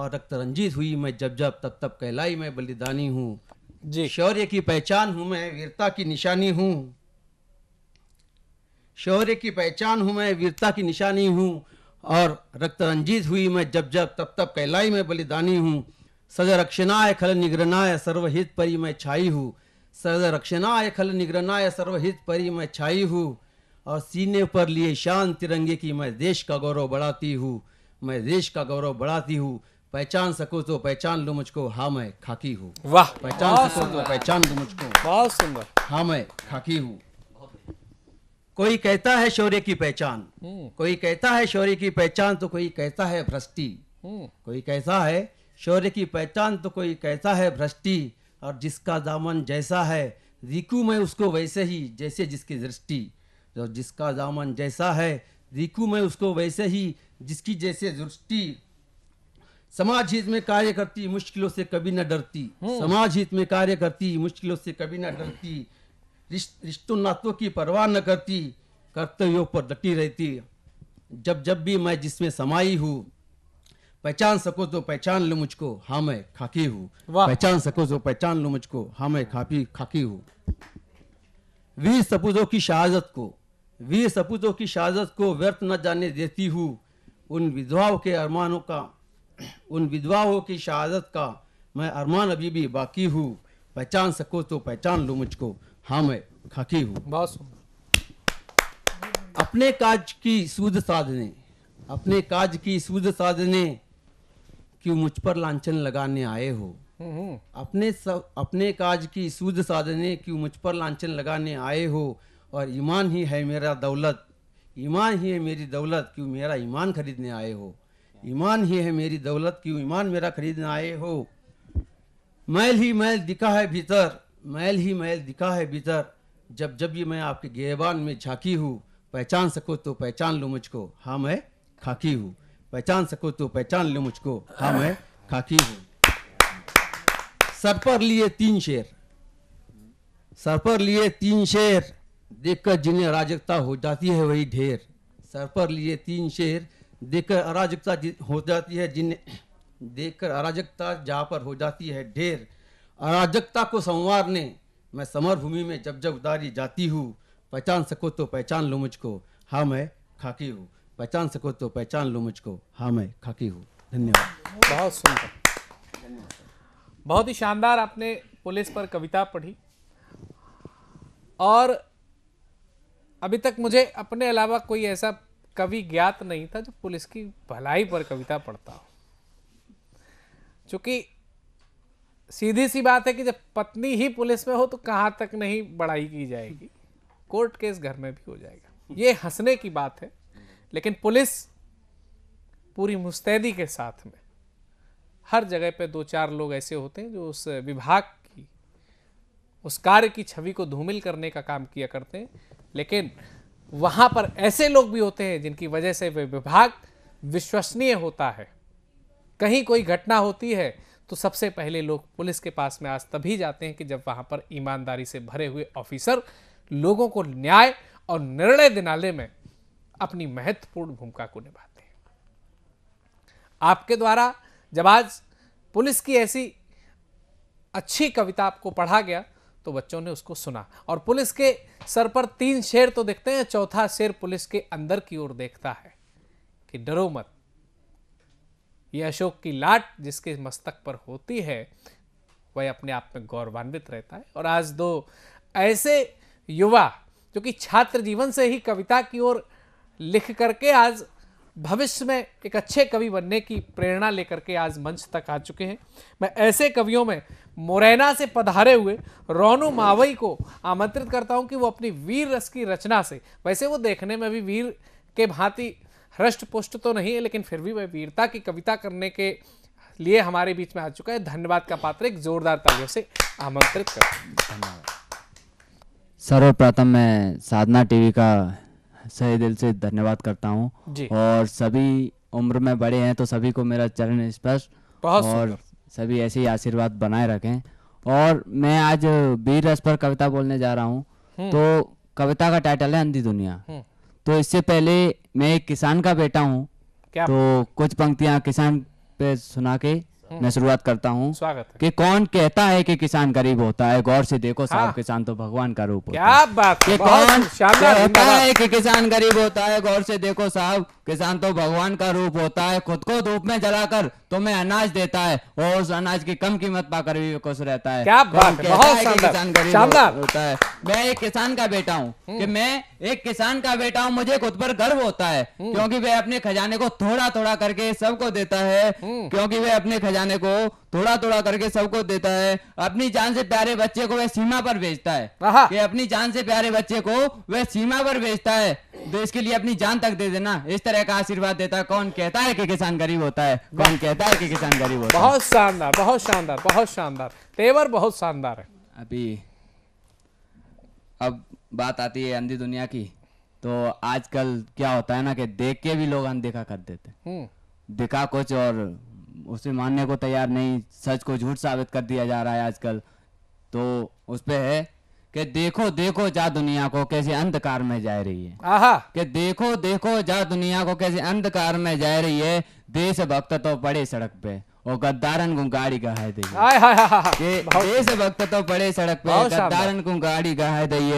और रक्त रंजीत हुई मैं जब जब तब तब कहलाई मैं बलिदानी हूँ जी शौर्य की पहचान हूँ मैं वीरता की निशानी हूँ शौर्य की पहचान हूँ मैं वीरता की निशानी हूँ और रक्त रंजीत हुई मैं जब जब तब तब कहलाई मैं बलिदानी हूँ सजा रक्षणाय खल निगरनाय सर्वहित परी मैं छाई हूँ सर्व रक्षणाय खल निग्रणाय सर्वहित परी मैं छाई हूँ और सीने पर लिए शांत तिरंगे की मैं देश का गौरव बढ़ाती हूँ मैं देश का गौरव बढ़ाती हूँ पहचान सको तो पहचान लो मुझको हा मैं खाकी हूँ वाह पहचान सको तो पहचान लो मुझको बहुत सुंदर हा मैं खाकी हूँ कोई कहता है शौर्य की पहचान हम्म। कोई कहता है शौर्य की पहचान तो कोई कहता है भ्रष्टि हम्म। कोई कहता है शौर्य की पहचान तो कोई कहता है भ्रष्टि और जिसका दामन जैसा है रिकू मैं उसको वैसे ही जैसे जिसकी दृष्टि और जिसका दामन जैसा है रिकू मैं उसको वैसे ही जिसकी जैसे दृष्टि समाज हित में कार्य करती मुश्किलों से कभी न डरती हम्म। समाज हित में कार्य करती मुश्किलों से कभी न डरती रिश्तों नातों की परवाह न करती कर्तव्यों पर डटी रहती जब जब भी मैं जिसमें समाई हूँ पहचान सको तो पहचान लो मुझको हाँ मैं खाकी हूँ पहचान सको तो पहचान लो मुझको हाँ मैं खाकी खाकी हूँ वीर सपूतों की शहादत को वीर सपूतों की शहादत को व्यर्थ न जाने देती हूँ उन विधवाओं के अरमानों का उन विधवाओं की शहादत का मैं अरमान अभी भी बाकी हूँ पहचान सको तो पहचान लो मुझको हाँ मैं खाकी हूँ अपने काज की सूद साधने अपने काज की सूद साधने कि मुझ पर लांछन लगाने आए हो अपने सब अपने काज की सूद साधने की मुझ पर लांछन लगाने आए हो और ईमान ही है मेरा दौलत ईमान ही है मेरी दौलत क्यों मेरा ईमान खरीदने आए हो ईमान ही है मेरी दौलत क्यों ईमान मेरा खरीदने आए हो मैल ही मैल दिखा है भीतर मैल ही मैल दिखा है भीतर जब जब भी मैं आपके गेबान में झाकी हूँ पहचान सको तो पहचान लो मुझको हाँ मैं खाकी हूँ पहचान सको तो पहचान लो मुझको हाँ मैं खाकी हूँ सर पर लिए तीन शेर सर पर लिए तीन शेर देखकर जिन्हें अराजकता हो जाती है वही ढेर सर पर लिए तीन शेर देखकर अराजकता हो जाती है जिन्हें देखकर अराजकता जहाँ पर हो जाती है ढेर अराजकता को संवारने मैं समर भूमि में जब जब उतारी जाती हूँ पहचान सको तो पहचान लो मुझको हाँ मैं खाकी हूँ पहचान सको तो पहचान लो मुझको हाँ मैं खाकी हूँ धन्यवाद बहुत सुंदर बहुत ही शानदार आपने पुलिस पर कविता पढ़ी और अभी तक मुझे अपने अलावा कोई ऐसा कवि ज्ञात नहीं था जो पुलिस की भलाई पर कविता पढ़ता हो चूंकि सीधी सी बात है कि जब पत्नी ही पुलिस में हो तो कहाँ तक नहीं बढ़ाई की जाएगी कोर्ट केस घर में भी हो जाएगा ये हंसने की बात है लेकिन पुलिस पूरी मुस्तैदी के साथ में हर जगह पे दो चार लोग ऐसे होते हैं जो उस विभाग की उस कार्य की छवि को धूमिल करने का काम किया करते हैं लेकिन वहाँ पर ऐसे लोग भी होते हैं जिनकी वजह से वे विभाग विश्वसनीय होता है कहीं कोई घटना होती है तो सबसे पहले लोग पुलिस के पास में आज तभी जाते हैं कि जब वहाँ पर ईमानदारी से भरे हुए ऑफिसर लोगों को न्याय और निर्णय दिलाने में अपनी महत्वपूर्ण भूमिका को निभाते हैं आपके द्वारा जब आज पुलिस की ऐसी अच्छी कविता आपको पढ़ा गया तो बच्चों ने उसको सुना और पुलिस के सर पर तीन शेर तो देखते हैं चौथा शेर पुलिस के अंदर की ओर देखता है कि डरो मत यह अशोक की लाट जिसके मस्तक पर होती है वह अपने आप में गौरवान्वित रहता है और आज दो ऐसे युवा जो कि छात्र जीवन से ही कविता की ओर लिख करके आज भविष्य में एक अच्छे कवि बनने की प्रेरणा लेकर के आज मंच तक आ चुके हैं मैं ऐसे कवियों में मुरैना से पधारे हुए रोनू मावई को आमंत्रित करता हूं कि वो अपनी वीर रस की रचना से वैसे वो देखने में भी वीर के भांति हृष्ट पुष्ट तो नहीं है लेकिन फिर भी वह वीरता की कविता करने के लिए हमारे बीच में आ चुका है धन्यवाद का पात्र एक जोरदार तालियों से आमंत्रित करता हूँ धन्यवाद सर्वप्रथम मैं साधना टीवी का सही दिल से धन्यवाद करता हूँ और सभी उम्र में बड़े हैं तो सभी को मेरा चरण स्पर्श और सभी ऐसे ही आशीर्वाद बनाए रखें और मैं आज वीर रस पर कविता बोलने जा रहा हूँ हम्म। तो कविता का टाइटल है अंधी दुनिया हम्म। तो इससे पहले मैं एक किसान का बेटा हूँ तो कुछ पंक्तियाँ किसान पे सुना के मैं शुरुआत करता हूँ कि कौन कहता है कि किसान गरीब होता है गौर से देखो साहब हाँ। किसान तो भगवान का रूप होता है बात कि कौन कहता है कि किसान गरीब होता है गौर से देखो साहब किसान तो भगवान का रूप होता है खुद को धूप में जलाकर तुम्हें अनाज देता है और उस अनाज की कम कीमत पाकर भी खुश रहता है क्या बात बहुत किसान गरीब होता है मैं एक किसान का बेटा हूँ हम्म। कि मैं एक किसान का बेटा हूँ मुझे खुद पर गर्व होता है हम्म। क्योंकि वह अपने खजाने को थोड़ा थोड़ा करके सबको देता है हम्म। क्योंकि वह अपने खजाने खजाने को थोड़ा थोड़ा करके सबको देता है अपनी जान से प्यारे बच्चे को वह सीमा पर भेजता है कि अपनी जान से प्यारे बच्चे को वह सीमा पर भेजता है देश तो के लिए अपनी जान तक दे देना इस तरह का आशीर्वाद देता है कौन कहता है कि किसान गरीब होता है कौन कहता है कि किसान गरीब होता है बहुत शानदार बहुत शानदार बहुत शानदार तेवर बहुत शानदार है अभी अब बात आती है अंधी दुनिया की तो आजकल क्या होता है ना कि देख के भी लोग अनदेखा कर देते हैं हम्म। दिखा कुछ और उसे मानने को तैयार नहीं सच को झूठ साबित कर दिया जा रहा है आजकल तो उस पर है कि देखो देखो जा दुनिया को कैसे अंधकार में जा रही है आहा कि देखो देखो जा दुनिया को कैसे अंधकार में जा रही है देश भक्त तो पड़े सड़क पे और गद्दारन को गाड़ी गहाय दी देश भक्त तो पड़े सड़क पे गद्दारन को गाड़ी गहाय दी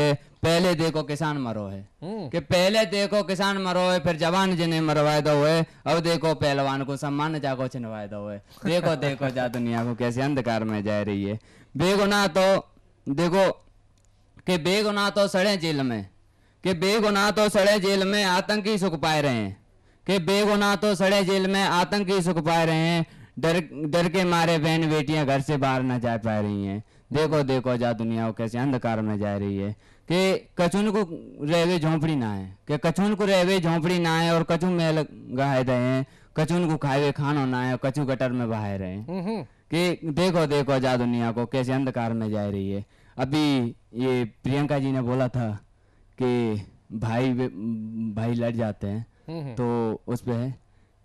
पहले देखो किसान मरो है हम्म। कि पहले देखो किसान मरो है फिर जवान जिन्हें मरवाए दो है अब देखो पहलवान को सम्मान जागो छिनवाए दो है देखो देखो जा दुनिया को कैसे अंधकार में जा रही है बेगुना तो देखो कि बेगुना तो सड़े जेल में कि बेगुनाह तो सड़े जेल में आतंकी सुख पाए रहे हैं कि बेगुनाह तो सड़े जेल में आतंकी सुख पाए रहे हैं डर डर के मारे बहन बेटियां घर से बाहर ना जा पा रही हैं देखो देखो जा दुनिया को कैसे अंधकार में जा रही है कि कचून को रह झोंपड़ी ना है कि कचून को रहवे झोंपड़ी ना है और कचू मेल गहाए रहे हैं कचून को खाए खानो ना है कचु गटर में बहा रहे हैं कि देखो देखो जा दुनिया को कैसे अंधकार में जा रही है अभी ये प्रियंका जी ने बोला था कि भाई भाई लड़ जाते हैं तो उस पर है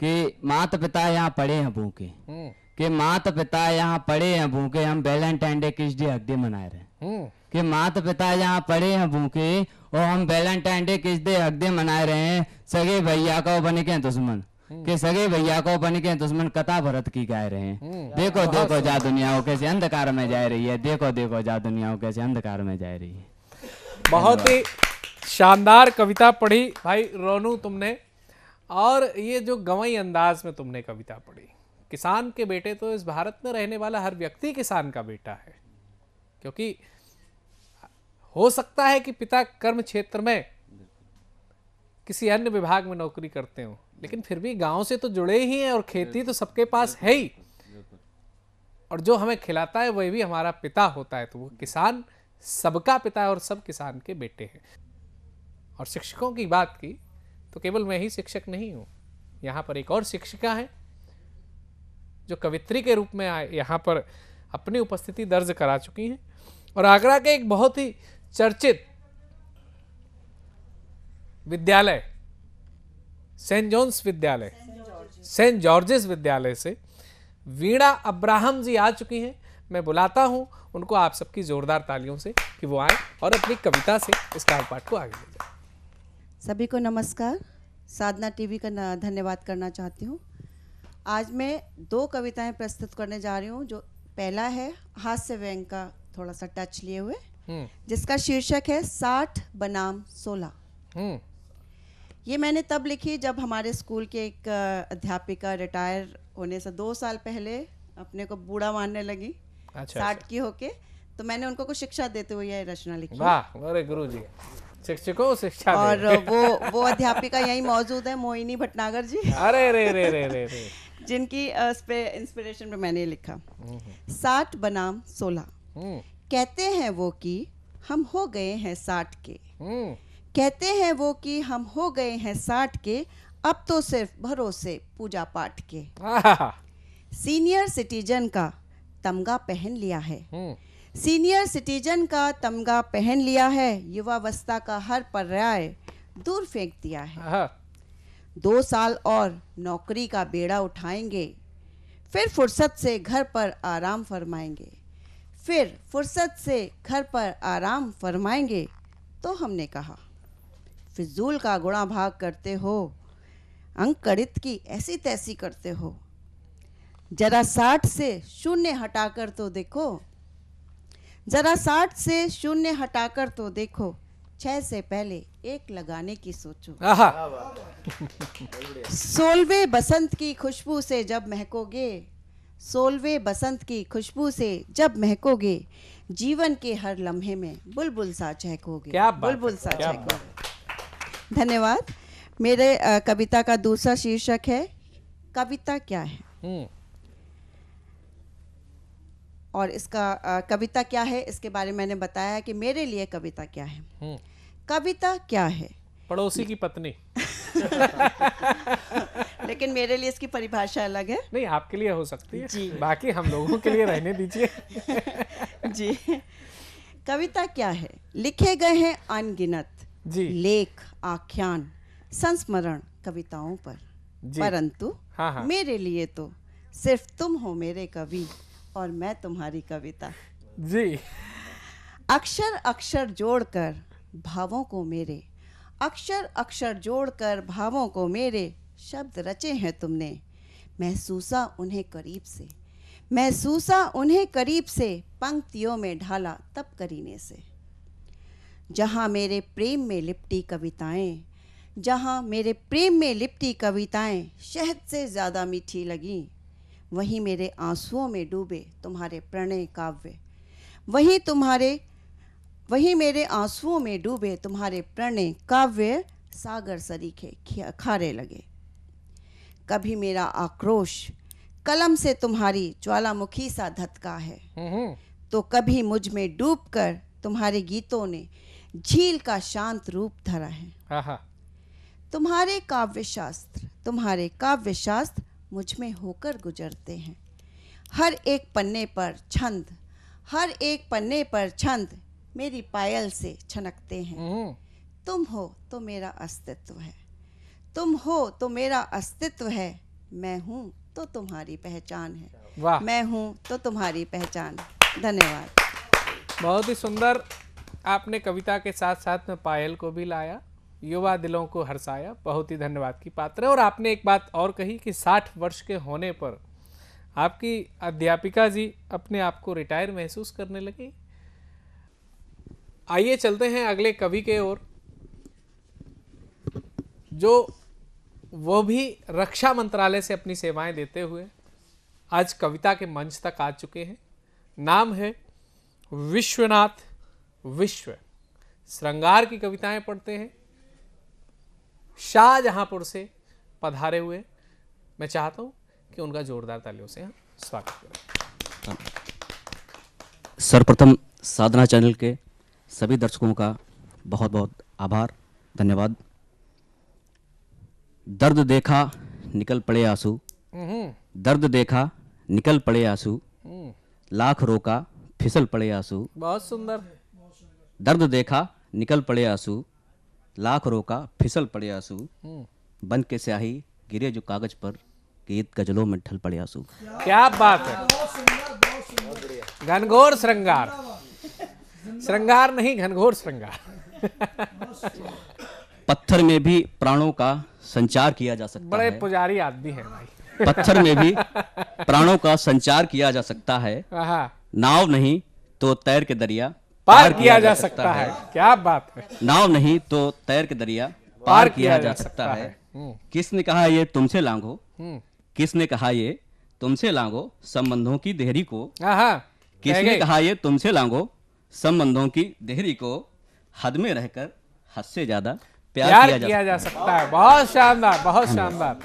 कि माता पिता यहाँ पड़े हैं भूखे हम्म। के माता पिता यहाँ पड़े हैं भूखे हम Valentine day kiss day hug day मना रहे हैं हम्म। कि माता पिता यहाँ पड़े हैं भूखे और हम वैलेंटाइन डे किस दे हक दे मना रहे हैं सगे भैया का बने के दुश्मन हम्म। के सगे भैया को बने के दुश्मन कथा भरत की गाय रहे हैं हम्म। देखो हाँ, देखो हाँ, हाँ। जा दुनिया हो कैसे अंधकार में जा रही है देखो देखो जा दुनिया हो कैसे अंधकार में जा रही है बहुत ही शानदार कविता पढ़ी भाई रोनू तुमने और ये जो गवई अंदाज में तुमने कविता पढ़ी किसान के बेटे तो इस भारत में रहने वाला हर व्यक्ति किसान का बेटा है क्योंकि हो सकता है कि पिता कर्म क्षेत्र में किसी अन्य विभाग में नौकरी करते हो लेकिन फिर भी गांव से तो जुड़े ही हैं और खेती तो सबके पास है ही और जो हमें खिलाता है वही भी हमारा पिता होता है तो वो किसान सबका पिता है और सब किसान के बेटे हैं और शिक्षकों की बात की तो केवल मैं ही शिक्षक नहीं हूँ यहाँ पर एक और शिक्षिका है जो कवित्री के रूप में यहाँ पर अपनी उपस्थिति दर्ज करा चुकी हैं और आगरा के एक बहुत ही चर्चित विद्यालय सेंट जॉन्स विद्यालय सेंट जॉर्जेस विद्यालय से वीणा अब्राहम जी आ चुकी हैं मैं बुलाता हूं उनको आप सबकी जोरदार तालियों से कि वो आए और अपनी कविता से इस पाठ को आगे ले जाए सभी को नमस्कार साधना टीवी का धन्यवाद करना चाहती हूँ आज मैं दो कविताएं प्रस्तुत करने जा रही हूँ जो पहला है हास्य व्यंग का थोड़ा सा टच लिए हुए हम्म। जिसका शीर्षक है साठ बनाम सोलह हम्म। ये मैंने तब लिखी जब हमारे स्कूल के एक अध्यापिका रिटायर होने से दो साल पहले अपने को बूढ़ा मानने लगी अच्छा, साठ अच्छा। की होके तो मैंने उनको कुछ शिक्षा देते हुए यह रचना लिखी वाह अरे गुरु जी शिक्षकों शिक्षा और वो वो अध्यापिका यही मौजूद है मोहिनी भटनागर जी अरे रे रे रे रे, रे। जिनकी इंस्पिरेशन पे मैंने लिखा हम्म, साठ बनाम सोलह कहते हैं वो कि हम हो गए हैं साठ के हम्म। कहते हैं वो कि हम हो गए हैं साठ के अब तो सिर्फ भरोसे पूजा पाठ के सीनियर सिटीजन का तमगा पहन लिया है सीनियर हम्म। सिटीजन का तमगा पहन लिया है युवावस्था का हर पर्याय दूर फेंक दिया है दो साल और नौकरी का बेड़ा उठाएंगे फिर फुर्सत से घर पर आराम फरमाएंगे फिर फुर्सत से घर पर आराम फरमाएंगे तो हमने कहा फिजूल का गुणा भाग करते हो अंकड़ित की ऐसी तैसी करते हो जरा साठ से शून्य हटाकर तो देखो जरा साठ से शून्य हटाकर तो देखो छः से पहले एक लगाने की सोचो सोलवे बसंत की खुशबू से जब महकोगे सोलवे बसंत की खुशबू से जब महकोगे जीवन के हर लम्हे में बुलबुल सा चहकोगे बुलबुल सा चहकोगे धन्यवाद मेरे कविता का दूसरा शीर्षक है कविता क्या है हम्म। और इसका कविता क्या है इसके बारे में मैंने बताया कि मेरे लिए कविता क्या है हम्म। कविता क्या है पड़ोसी की पत्नी *laughs* लेकिन मेरे लिए इसकी परिभाषा अलग है नहीं आपके लिए हो सकती है जी बाकी हम लोगों के लिए रहने दीजिए *laughs* जी कविता क्या है लिखे गए हैं अनगिनत जी लेख आख्यान संस्मरण कविताओं पर परंतु हाँ हाँ। मेरे लिए तो सिर्फ तुम हो मेरे कवि और मैं तुम्हारी कविता जी अक्षर अक्षर जोड़कर भावों को मेरे अक्षर अक्षर जोड़कर भावों को मेरे शब्द रचे हैं तुमने महसूसा उन्हें करीब से महसूसा उन्हें करीब से पंक्तियों में ढाला तप करीने से जहाँ मेरे प्रेम में लिपटी कविताएं जहाँ मेरे प्रेम में लिपटी कविताएं शहद से ज़्यादा मीठी लगीं वहीं मेरे आंसुओं में डूबे तुम्हारे प्रणय काव्य वहीं तुम्हारे वहीं मेरे आंसुओं में डूबे तुम्हारे प्रणय काव्य सागर सरीखे खारे लगे कभी मेरा आक्रोश कलम से तुम्हारी ज्वालामुखी सा धतका है तो कभी मुझ में डूब कर तुम्हारे गीतों ने झील का शांत रूप धरा है तुम्हारे काव्य शास्त्र तुम्हारे काव्य शास्त्र मुझ में होकर गुजरते हैं हर एक पन्ने पर छंद हर एक पन्ने पर छंद मेरी पायल से छनकते हैं हम्म। तुम हो तो मेरा अस्तित्व है तुम हो तो मेरा अस्तित्व है मैं हूँ तो तुम्हारी पहचान है वाह मैं हूँ तो तुम्हारी पहचान धन्यवाद बहुत ही सुंदर आपने कविता के साथ साथ में पायल को भी लाया युवा दिलों को हर्षाया बहुत ही धन्यवाद की पात्र है और आपने एक बात और कही कि 60 वर्ष के होने पर आपकी अध्यापिका जी अपने आप को रिटायर महसूस करने लगी आइए चलते हैं अगले कवि के ओर जो वो भी रक्षा मंत्रालय से अपनी सेवाएं देते हुए आज कविता के मंच तक आ चुके हैं नाम है विश्वनाथ विश्व श्रृंगार की कविताएं पढ़ते हैं शाहजहांपुर से पधारे हुए मैं चाहता हूँ कि उनका जोरदार तालियों से हम स्वागत करें सर्वप्रथम साधना चैनल के सभी दर्शकों का बहुत बहुत आभार धन्यवाद दर्द देखा निकल पड़े आंसू हम्म। दर्द देखा निकल पड़े आंसू हम्म। लाख रोका फिसल पड़े आंसू बहुत सुंदर दर्द देखा निकल पड़े आंसू लाख रोका फिसल पड़े आंसू हम्म। बन के स्याही गिरे जो कागज पर गीत गजलों में ढल पड़े आंसू क्या बात है घनघोर श्रृंगार श्रृंगार नहीं घनघोर श्रृंगार पत्थर में भी प्राणों का संचार किया जा सकता बड़े है बड़े पुजारी आदमी है भाई पत्थर में भी *laughs* प्राणों का संचार किया जा सकता है नाव नहीं तो तैर के दरिया पार, पार किया जा, जा सकता, सकता है।, है क्या बात है नाव नहीं तो तैर के दरिया पार, पार किया जा सकता है हम्म। किसने कहा ये तुमसे लांगो हम्म। किसने कहा ये तुमसे लांगो संबंधों की देहरी को किसने कहा ये तुमसे लांगो संबंधों की देहरी को हद में रहकर हद से ज्यादा प्यार, प्यार किया, किया जा सकता है बहुत शानदार बहुत शानदार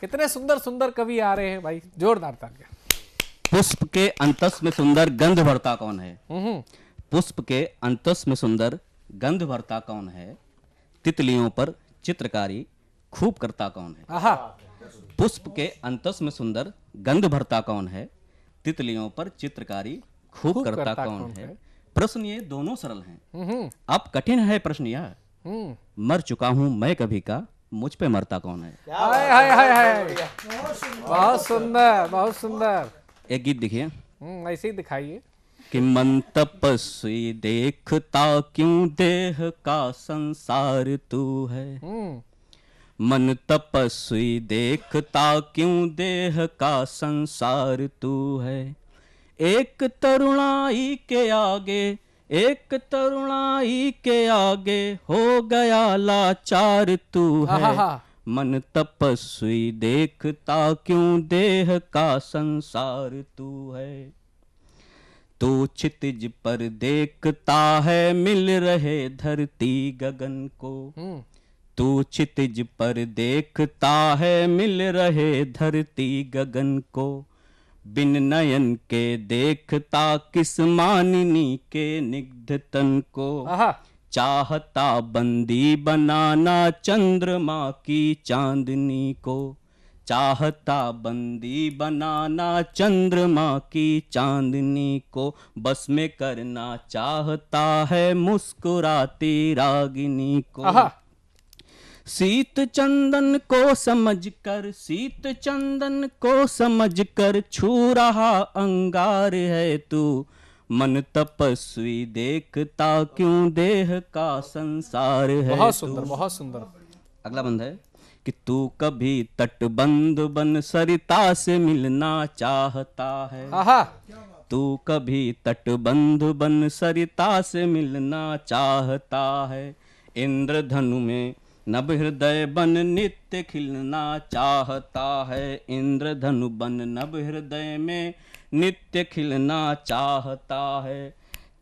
कितने सुंदर सुंदर कवि आ रहे हैं भाई जोरदार पुष्प के अंतस में सुंदर गंध भरता कौन है हम्म, हम्म। पुष्प के अंतस में सुंदर गंध भरता कौन है तितलियों पर चित्रकारी खूब करता कौन है पुष्प के अंतस में सुंदर गंध भरता कौन है तितलियों पर चित्रकारी खूब करता, करता कौन है, है? प्रश्न ये दोनों सरल हैं अब हम्म, कठिन है प्रश्न यह हम्म। मर चुका हूँ मैं कभी का मुझ पे मरता कौन है हाय हाय हाय हाय बहुत सुंदर बहुत सुंदर एक गीत दिखिए हम्म, ऐसे ही दिखाइए कि मन तपस्वी देखता क्यों देह का संसार तू है हम्म। मन तपस्वी देखता क्यों देह का संसार तू है एक तरुणाई के आगे एक तरुणाई के आगे हो गया लाचार तू है मन तपस्वी देखता क्यों देह का संसार तू है तू चितिज पर देखता है मिल रहे धरती गगन को हम्म। तू चितिज पर देखता है मिल रहे धरती गगन को बिन नयन के देखता किस मानिनी के निग्ध तन को चाहता बंदी बनाना चंद्रमा की चांदनी को चाहता बंदी बनाना चंद्रमा की चांदनी को बस में करना चाहता है मुस्कुराती रागिनी को सीत चंदन को समझ कर सीत चंदन को समझ कर छू रहा अंगार है तू मन तपस्वी देखता क्यों देह का संसार है बहुत सुंदर बहुत सुंदर अगला बंद है कि तू कभी तटबंध बन सरिता से मिलना चाहता है आहा तू कभी तटबंध बन सरिता से मिलना चाहता है इंद्र धनु में नभ हृदय बन नित्य खिलना चाहता है धनु बन नभ हृदय में नित्य खिलना चाहता है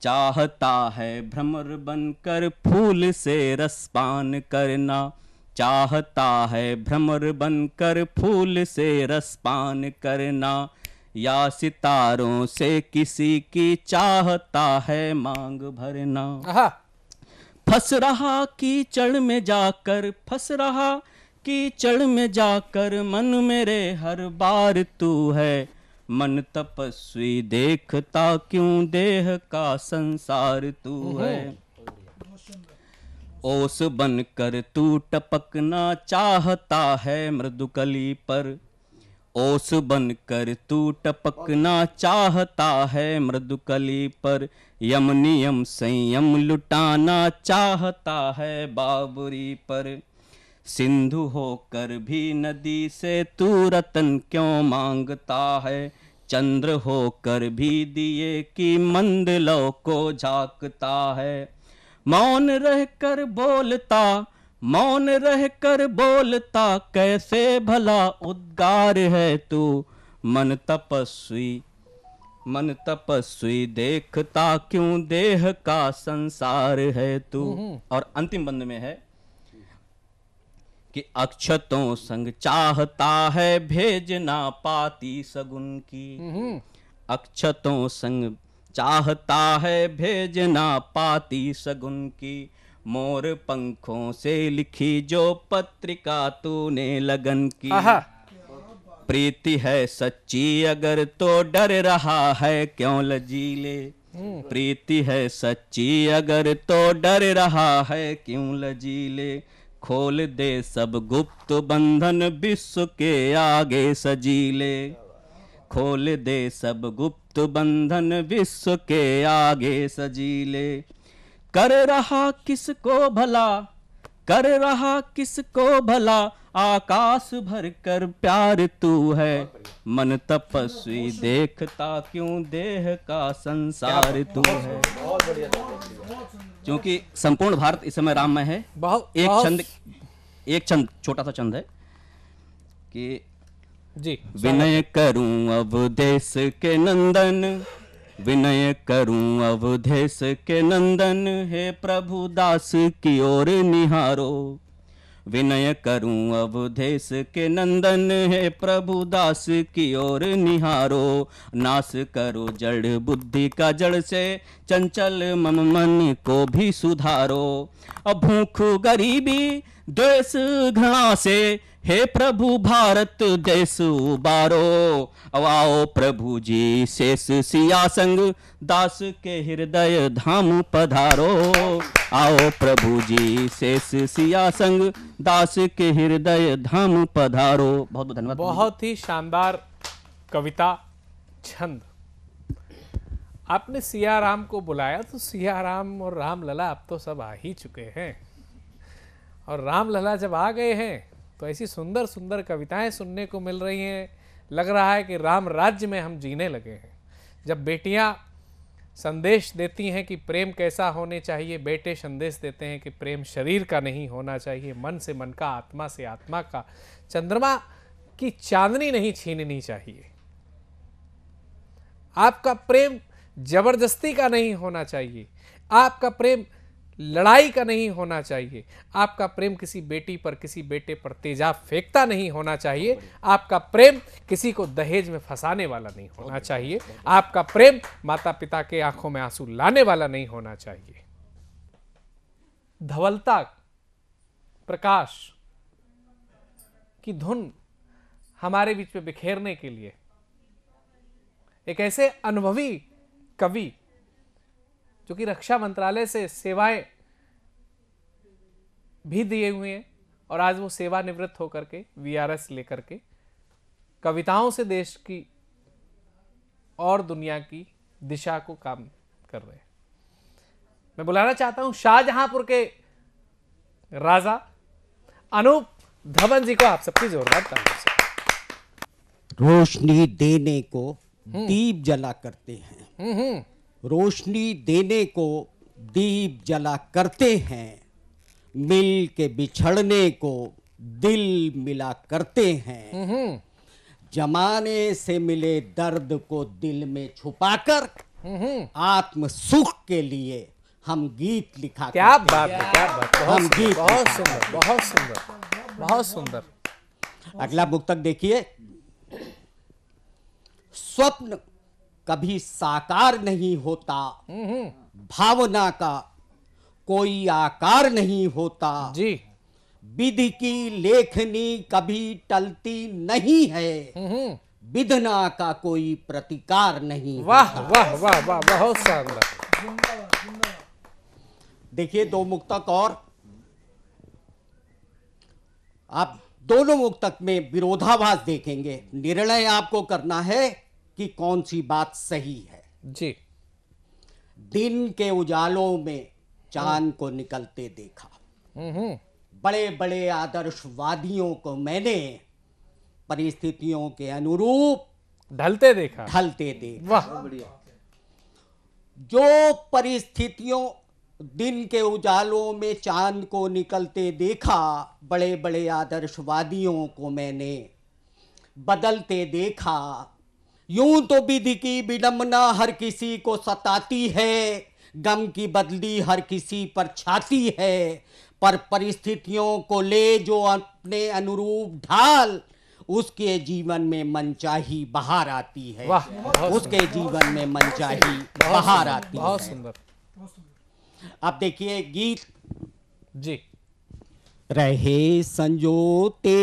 चाहता है भ्रमर बनकर फूल से रस पान करना चाहता है भ्रमर बनकर फूल से रस पान करना या सितारों से किसी की चाहता है मांग भरना फंस रहा कीचड़ में जाकर फंस रहा कीचड़ में जाकर मन मेरे हर बार तू है मन तपस्वी देखता क्यों देह का संसार तू है ओस बनकर तू टपकना चाहता है मृदुकली पर ओस बनकर तू टपकना चाहता है मृदुकली पर यम नियम संयम लुटाना चाहता है बाबरी पर सिंधु होकर भी नदी से तू रतन क्यों मांगता है चंद्र होकर भी दिए की मंदलों को झाकता है मौन रहकर बोलता मौन रह कर बोलता कैसे भला उद्गार है तू मन तपस्वी मन तपस्वी देखता क्यों देह का संसार है तू हम्म, हम्म। और अंतिम बंद में है कि अक्षतों संग चाहता है भेजना पाती सगुन की हम्म, अक्षतों संग चाहता है भेजना पाती सगुन की मोर पंखों से लिखी जो पत्रिका तूने लगन की प्रीति है सच्ची अगर तो डर रहा है क्यों लजीले हम्म। प्रीति है सच्ची अगर तो डर रहा है क्यों लजीले खोल दे सब गुप्त बंधन विश्व के आगे सजीले खोल दे सब गुप्त बंधन विश्व के आगे सजीले कर रहा किसको भला कर रहा किसको भला आकाश भर कर प्यार तू है मन तपस्वी देखता क्यों देह का संसार तू है क्योंकि संपूर्ण भारत इस समय राम में है एक छंद एक छंद छोटा सा छंद है कि जी विनय करूं अब देश के नंदन विनय करूं अवधेश के नंदन हे प्रभु दास की ओर निहारो विनय करूं अवधेश के नंदन हे प्रभु दास की ओर निहारो नाश करो जड़ बुद्धि का जड़ से चंचल मम मन को भी सुधारो अब भूख गरीबी देश घना से हे प्रभु भारत देश उबारो अवाओ प्रभु जी शेष सिया संग दास के हृदय धाम पधारो आओ प्रभु जी शेष सिया संग दास के हृदय धाम पधारो बहुत बहुत धन्यवाद बहुत ही शानदार कविता छंद आपने सिया राम को बुलाया तो सिया राम और राम लला अब तो सब आ ही चुके हैं और राम लला जब आ गए हैं तो ऐसी सुंदर सुंदर कविताएं सुनने को मिल रही हैं लग रहा है कि राम राज्य में हम जीने लगे हैं जब बेटियां संदेश देती हैं कि प्रेम कैसा होने चाहिए बेटे संदेश देते हैं कि प्रेम शरीर का नहीं होना चाहिए मन से मन का आत्मा से आत्मा का चंद्रमा की चांदनी नहीं छीननी चाहिए आपका प्रेम जबरदस्ती का नहीं होना चाहिए आपका प्रेम लड़ाई का नहीं होना चाहिए आपका प्रेम किसी बेटी पर किसी बेटे पर तेजाब फेंकता नहीं होना चाहिए आपका प्रेम किसी को दहेज में फंसाने वाला नहीं होना चाहिए आपका प्रेम माता पिता के आंखों में आंसू लाने वाला नहीं होना चाहिए धवलता प्रकाश की धुन हमारे बीच में बिखेरने के लिए एक ऐसे अनुभवी कवि जो कि रक्षा मंत्रालय से सेवाएं भी दिए हुए हैं और आज वो सेवानिवृत्त होकर के वीआरएस लेकर के कविताओं से देश की और दुनिया की दिशा को काम कर रहे हैं मैं बुलाना चाहता हूं शाहजहांपुर के राजा अनूप धवन जी को आप सबकी जोरदार रोशनी देने को हम्म। दीप जला करते हैं हम्म, हम्म। रोशनी देने को दीप जला करते हैं मिल के बिछड़ने को दिल मिला करते हैं हम्म। जमाने से मिले दर्द को दिल में छुपाकर हम्म। आत्म सुख के लिए हम गीत लिखा क्या बात है क्या बात हम गीत बहुत सुंदर बहुत सुंदर बहुत सुंदर अगला बुक तक देखिए स्वप्न कभी साकार नहीं होता भावना का कोई आकार नहीं होता जी विधि की लेखनी कभी टलती नहीं है विधना का कोई प्रतिकार नहीं वाह वाह वाह वाह बहुत शानदार देखिए दो मुक्तक और आप दोनों मुक्तक में विरोधाभास देखेंगे निर्णय आपको करना है कि कौन सी बात सही है जी दिन के उजालों में चांद को निकलते देखा हम्म, हम्म। बड़े बड़े आदर्शवादियों को मैंने परिस्थितियों के अनुरूप ढलते देखा ढलते देखा वाह जो परिस्थितियों दिन के उजालों में चांद को निकलते देखा बड़े बड़े आदर्शवादियों को मैंने बदलते देखा यूं तो विधि की विडम्बना हर किसी को सताती है गम की बदली हर किसी पर छाती है पर परिस्थितियों को ले जो अपने अनुरूप ढाल उसके जीवन में मनचाही बाहर आती है उसके जीवन में मनचाही बाहर आती बहुत सुंदर अब देखिए गीत जी रहे संजोते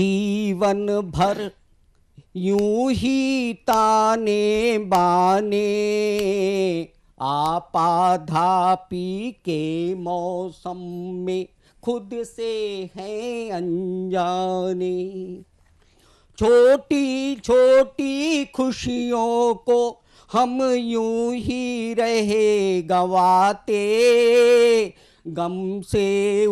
जीवन भर यूं ही ताने बाने आपाधापी के मौसम में खुद से हैं अनजाने छोटी छोटी खुशियों को हम यूं ही रहे गवाते गम से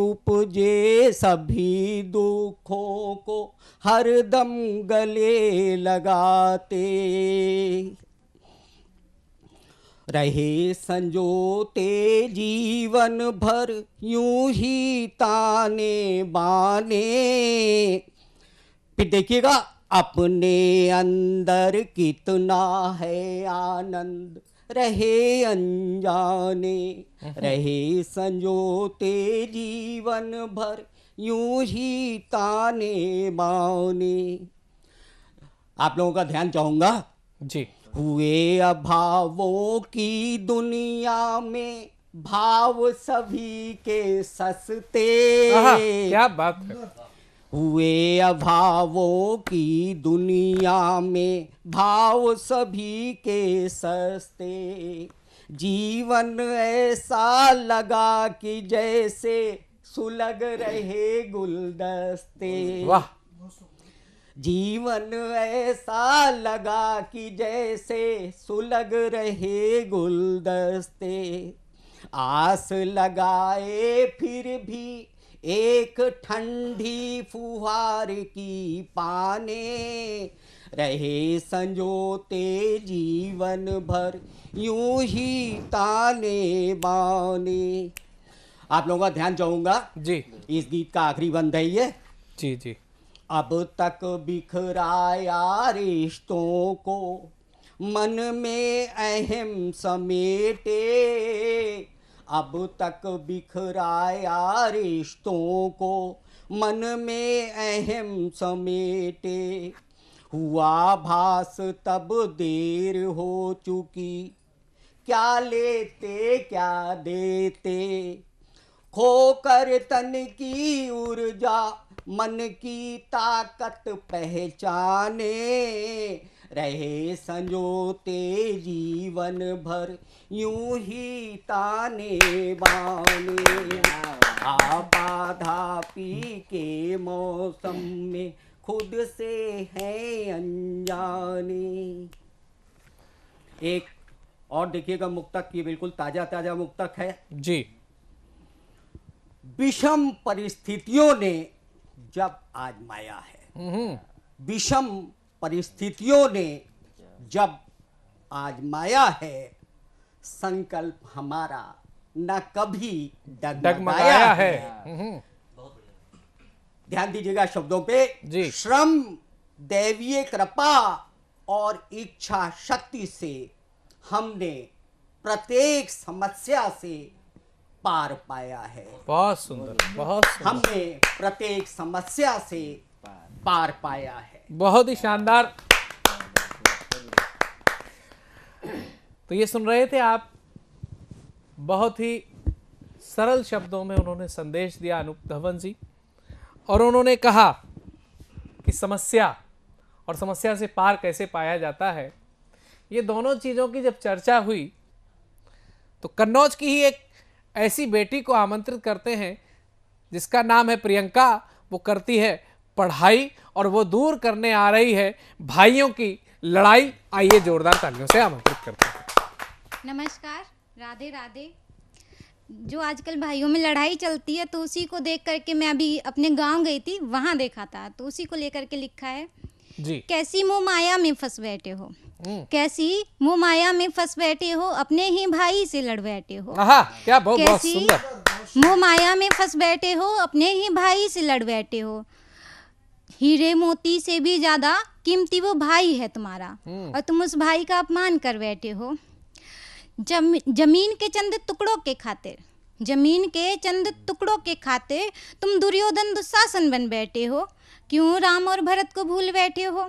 उपजे सभी दुखों को हर दम गले लगाते रहे संजोते जीवन भर यूं ही ताने बाने फिर देखिएगा अपने अंदर कितना है आनंद रहे अनजाने हम्म, हम्म। रहे संजोते जीवन भर यूं ही ताने बाने आप लोगों का ध्यान चाहूंगा जी हुए अभावों की दुनिया में भाव सभी के सस्ते क्या बात है हुए अभावों की दुनिया में भाव सभी के सस्ते जीवन ऐसा लगा कि जैसे सुलग रहे गुलदस्ते वाह जीवन ऐसा लगा कि जैसे सुलग रहे गुलदस्ते आस लगाए फिर भी एक ठंडी फुहार की पाने रहे संजोते जीवन भर यूं ही ताने बाने आप लोगों का ध्यान चाहूंगा जी इस गीत का आखिरी बंद है ये जी जी अब तक बिखराया रिश्तों को मन में अहम समेटे अब तक बिखराया रिश्तों को मन में अहम समेटे हुआ भास तब देर हो चुकी क्या लेते क्या देते खोकर तन की ऊर्जा मन की ताकत पहचाने रहे संजोते जीवन भर यूं ही ताने बाने आपाधा के मौसम में खुद से हैं अनजाने एक और देखिएगा मुक्तक की बिल्कुल ताजा ताजा मुक्तक है जी विषम परिस्थितियों ने जब आजमाया है हम्म। विषम परिस्थितियों ने जब आजमाया है संकल्प हमारा न कभी डगमगाया है हम्म। ध्यान दीजिएगा शब्दों पे श्रम दैवीय कृपा और इच्छा शक्ति से हमने प्रत्येक समस्या से पार पाया है बहुत सुंदर बहुत हमने प्रत्येक समस्या से पार पाया है बहुत ही शानदार तो ये सुन रहे थे आप बहुत ही सरल शब्दों में उन्होंने संदेश दिया अनूप धवन जी और उन्होंने कहा कि समस्या और समस्या से पार कैसे पाया जाता है ये दोनों चीज़ों की जब चर्चा हुई तो कन्नौज की ही एक ऐसी बेटी को आमंत्रित करते हैं जिसका नाम है प्रियंका वो करती है पढ़ाई और वो दूर करने आ रही है भाइयों की लड़ाई आइए जोरदार तालियों से आमंत्रित करते हैं नमस्कार राधे राधे जो आजकल भाइयों में लड़ाई चलती है तो उसी को देख करके मैं अभी अपने गांव गई थी वहां देखा था तो उसी को लेकर के लिखा है जी कैसी मोह माया में फंस बैठे हो हम्म। कैसी मुँह माया में फंस बैठे हो अपने ही भाई से लड़ बैठे हो क्या बहुत कैसी मुँह माया में फंस बैठे हो अपने ही भाई से लड़ बैठे हो हीरे मोती से भी ज्यादा कीमती वो भाई है तुम्हारा हम्म। और तुम उस भाई का अपमान कर बैठे हो जम, जमीन के चंद टुकड़ों के खातिर जमीन के चंद टुकड़ों के खातिर तुम दुर्योधन दुशासन बन बैठे हो क्यों राम और भरत को भूल बैठे हो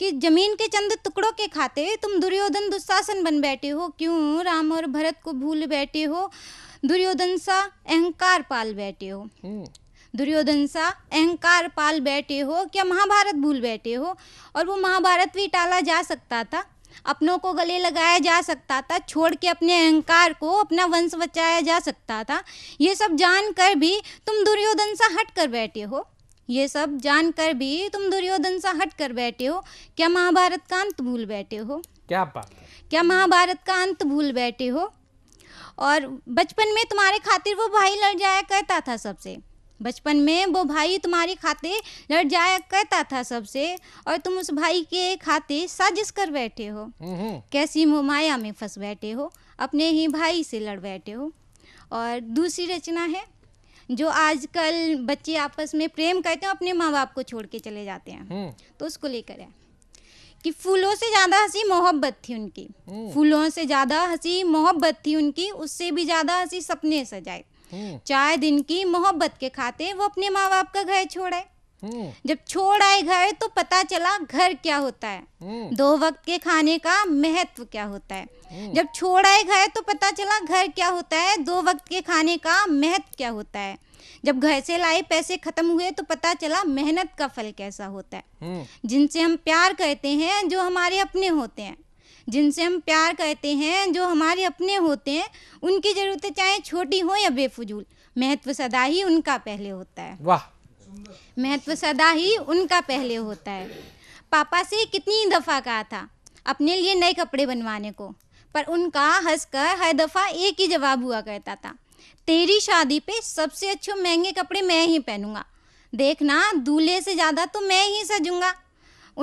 कि जमीन के चंद टुकड़ों के खाते तुम दुर्योधन दुशासन बन बैठे हो क्यों राम और भरत को भूल बैठे हो दुर्योधन सा अहंकार पाल बैठे हो हम्म। दुर्योधन सा अहंकार पाल बैठे हो क्या महाभारत भूल बैठे हो और वो महाभारत भी टाला जा सकता था अपनों को गले लगाया जा सकता था छोड़ के अपने अहंकार को अपना वंश बचाया जा सकता था ये सब जानकर भी तुम दुर्योधन सा हट कर बैठे हो ये सब जानकर भी तुम दुर्योधन सा हट कर बैठे हो क्या महाभारत का अंत भूल बैठे हो क्या बात क्या महाभारत का अंत भूल बैठे हो और बचपन में तुम्हारे खातिर वो भाई लड़ जाया करता था सबसे बचपन में वो भाई तुम्हारी खाते लड़ जाया करता था सबसे और तुम उस भाई के खाते साजिश कर बैठे हो कैसी माया में फंस बैठे हो अपने ही भाई से लड़ बैठे हो और दूसरी रचना है जो आजकल बच्चे आपस में प्रेम करते हैं अपने माँ बाप को छोड़ के चले जाते हैं हम्म। तो उसको लेकर है कि फूलों से ज़्यादा हंसी मोहब्बत थी उनकी हम्म। फूलों से ज़्यादा हंसी मोहब्बत थी उनकी उससे भी ज़्यादा हंसी सपने सजाए हम्म। चार दिन की मोहब्बत के खाते वो अपने माँ बाप का घर छोड़े हम्म। जब छोड़ आए घर तो पता चला घर क्या होता है हम्म। दो वक्त के खाने का महत्व क्या होता है हम्म। जब छोड़ आए घर तो पता चला घर क्या होता है दो वक्त के खाने का महत्व क्या होता है जब घर से लाए पैसे खत्म हुए तो पता चला मेहनत का फल कैसा होता है जिनसे हम प्यार करते हैं जो हमारे अपने होते हैं जिनसे हम प्यार करते हैं जो हमारे अपने होते हैं उनकी ज़रूरतें चाहे छोटी हो या बेफजूल महत्व सदा ही उनका पहले होता है वाह महत्व सदा ही उनका पहले होता है पापा से कितनी दफ़ा कहा था अपने लिए नए कपड़े बनवाने को पर उनका हंसकर हर दफ़ा एक ही जवाब हुआ करता था तेरी शादी पे सबसे अच्छे महंगे कपड़े मैं ही पहनूंगा देखना दूल्हे से ज़्यादा तो मैं ही सजूंगा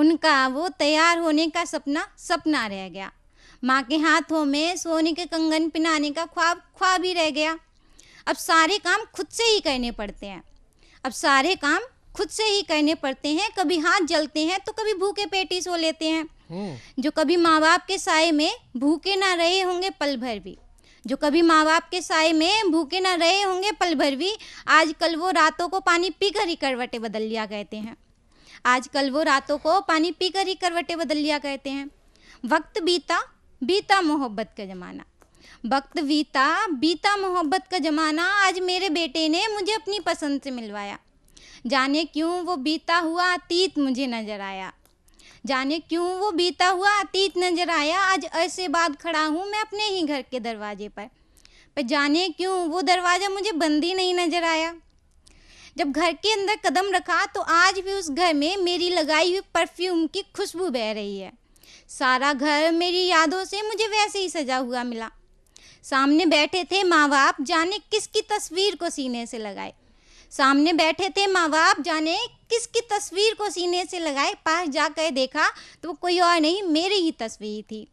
उनका वो तैयार होने का सपना सपना रह गया माँ के हाथों में सोने के कंगन पहनाने का ख्वाब ख्वाब ही रह गया अब सारे काम खुद से ही करने पड़ते हैं अब सारे काम खुद से ही कहने पड़ते हैं कभी हाथ जलते हैं तो कभी भूखे पेट ही सो लेते हैं हम्म। जो कभी माँ बाप के साय में भूखे ना रहे होंगे पल भर भी जो कभी माँ बाप के साय में भूखे ना रहे होंगे पल भर भी आजकल वो रातों को पानी पीकर ही करवटे बदल लिया कहते हैं आजकल वो रातों को पानी पीकर ही करवटे बदल लिया कहते हैं वक्त बीता बीता मोहब्बत का ज़माना वक्त बीता बीता मोहब्बत का ज़माना आज मेरे बेटे ने मुझे अपनी पसंद से मिलवाया जाने क्यों वो बीता हुआ अतीत मुझे नजर आया जाने क्यों वो बीता हुआ अतीत नजर आया आज ऐसे बाद खड़ा हूँ मैं अपने ही घर के दरवाजे पर पर जाने क्यों वो दरवाज़ा मुझे बंद ही नहीं नजर आया जब घर के अंदर कदम रखा तो आज भी उस घर में मेरी लगाई हुई परफ्यूम की खुशबू बह रही है सारा घर मेरी यादों से मुझे वैसे ही सजा हुआ मिला सामने बैठे थे माँ बाप जाने किसकी तस्वीर को सीने से लगाए सामने बैठे थे माँ बाप जाने किसकी तस्वीर को सीने से लगाए पास जाकर देखा तो कोई और नहीं मेरी ही तस्वीर थी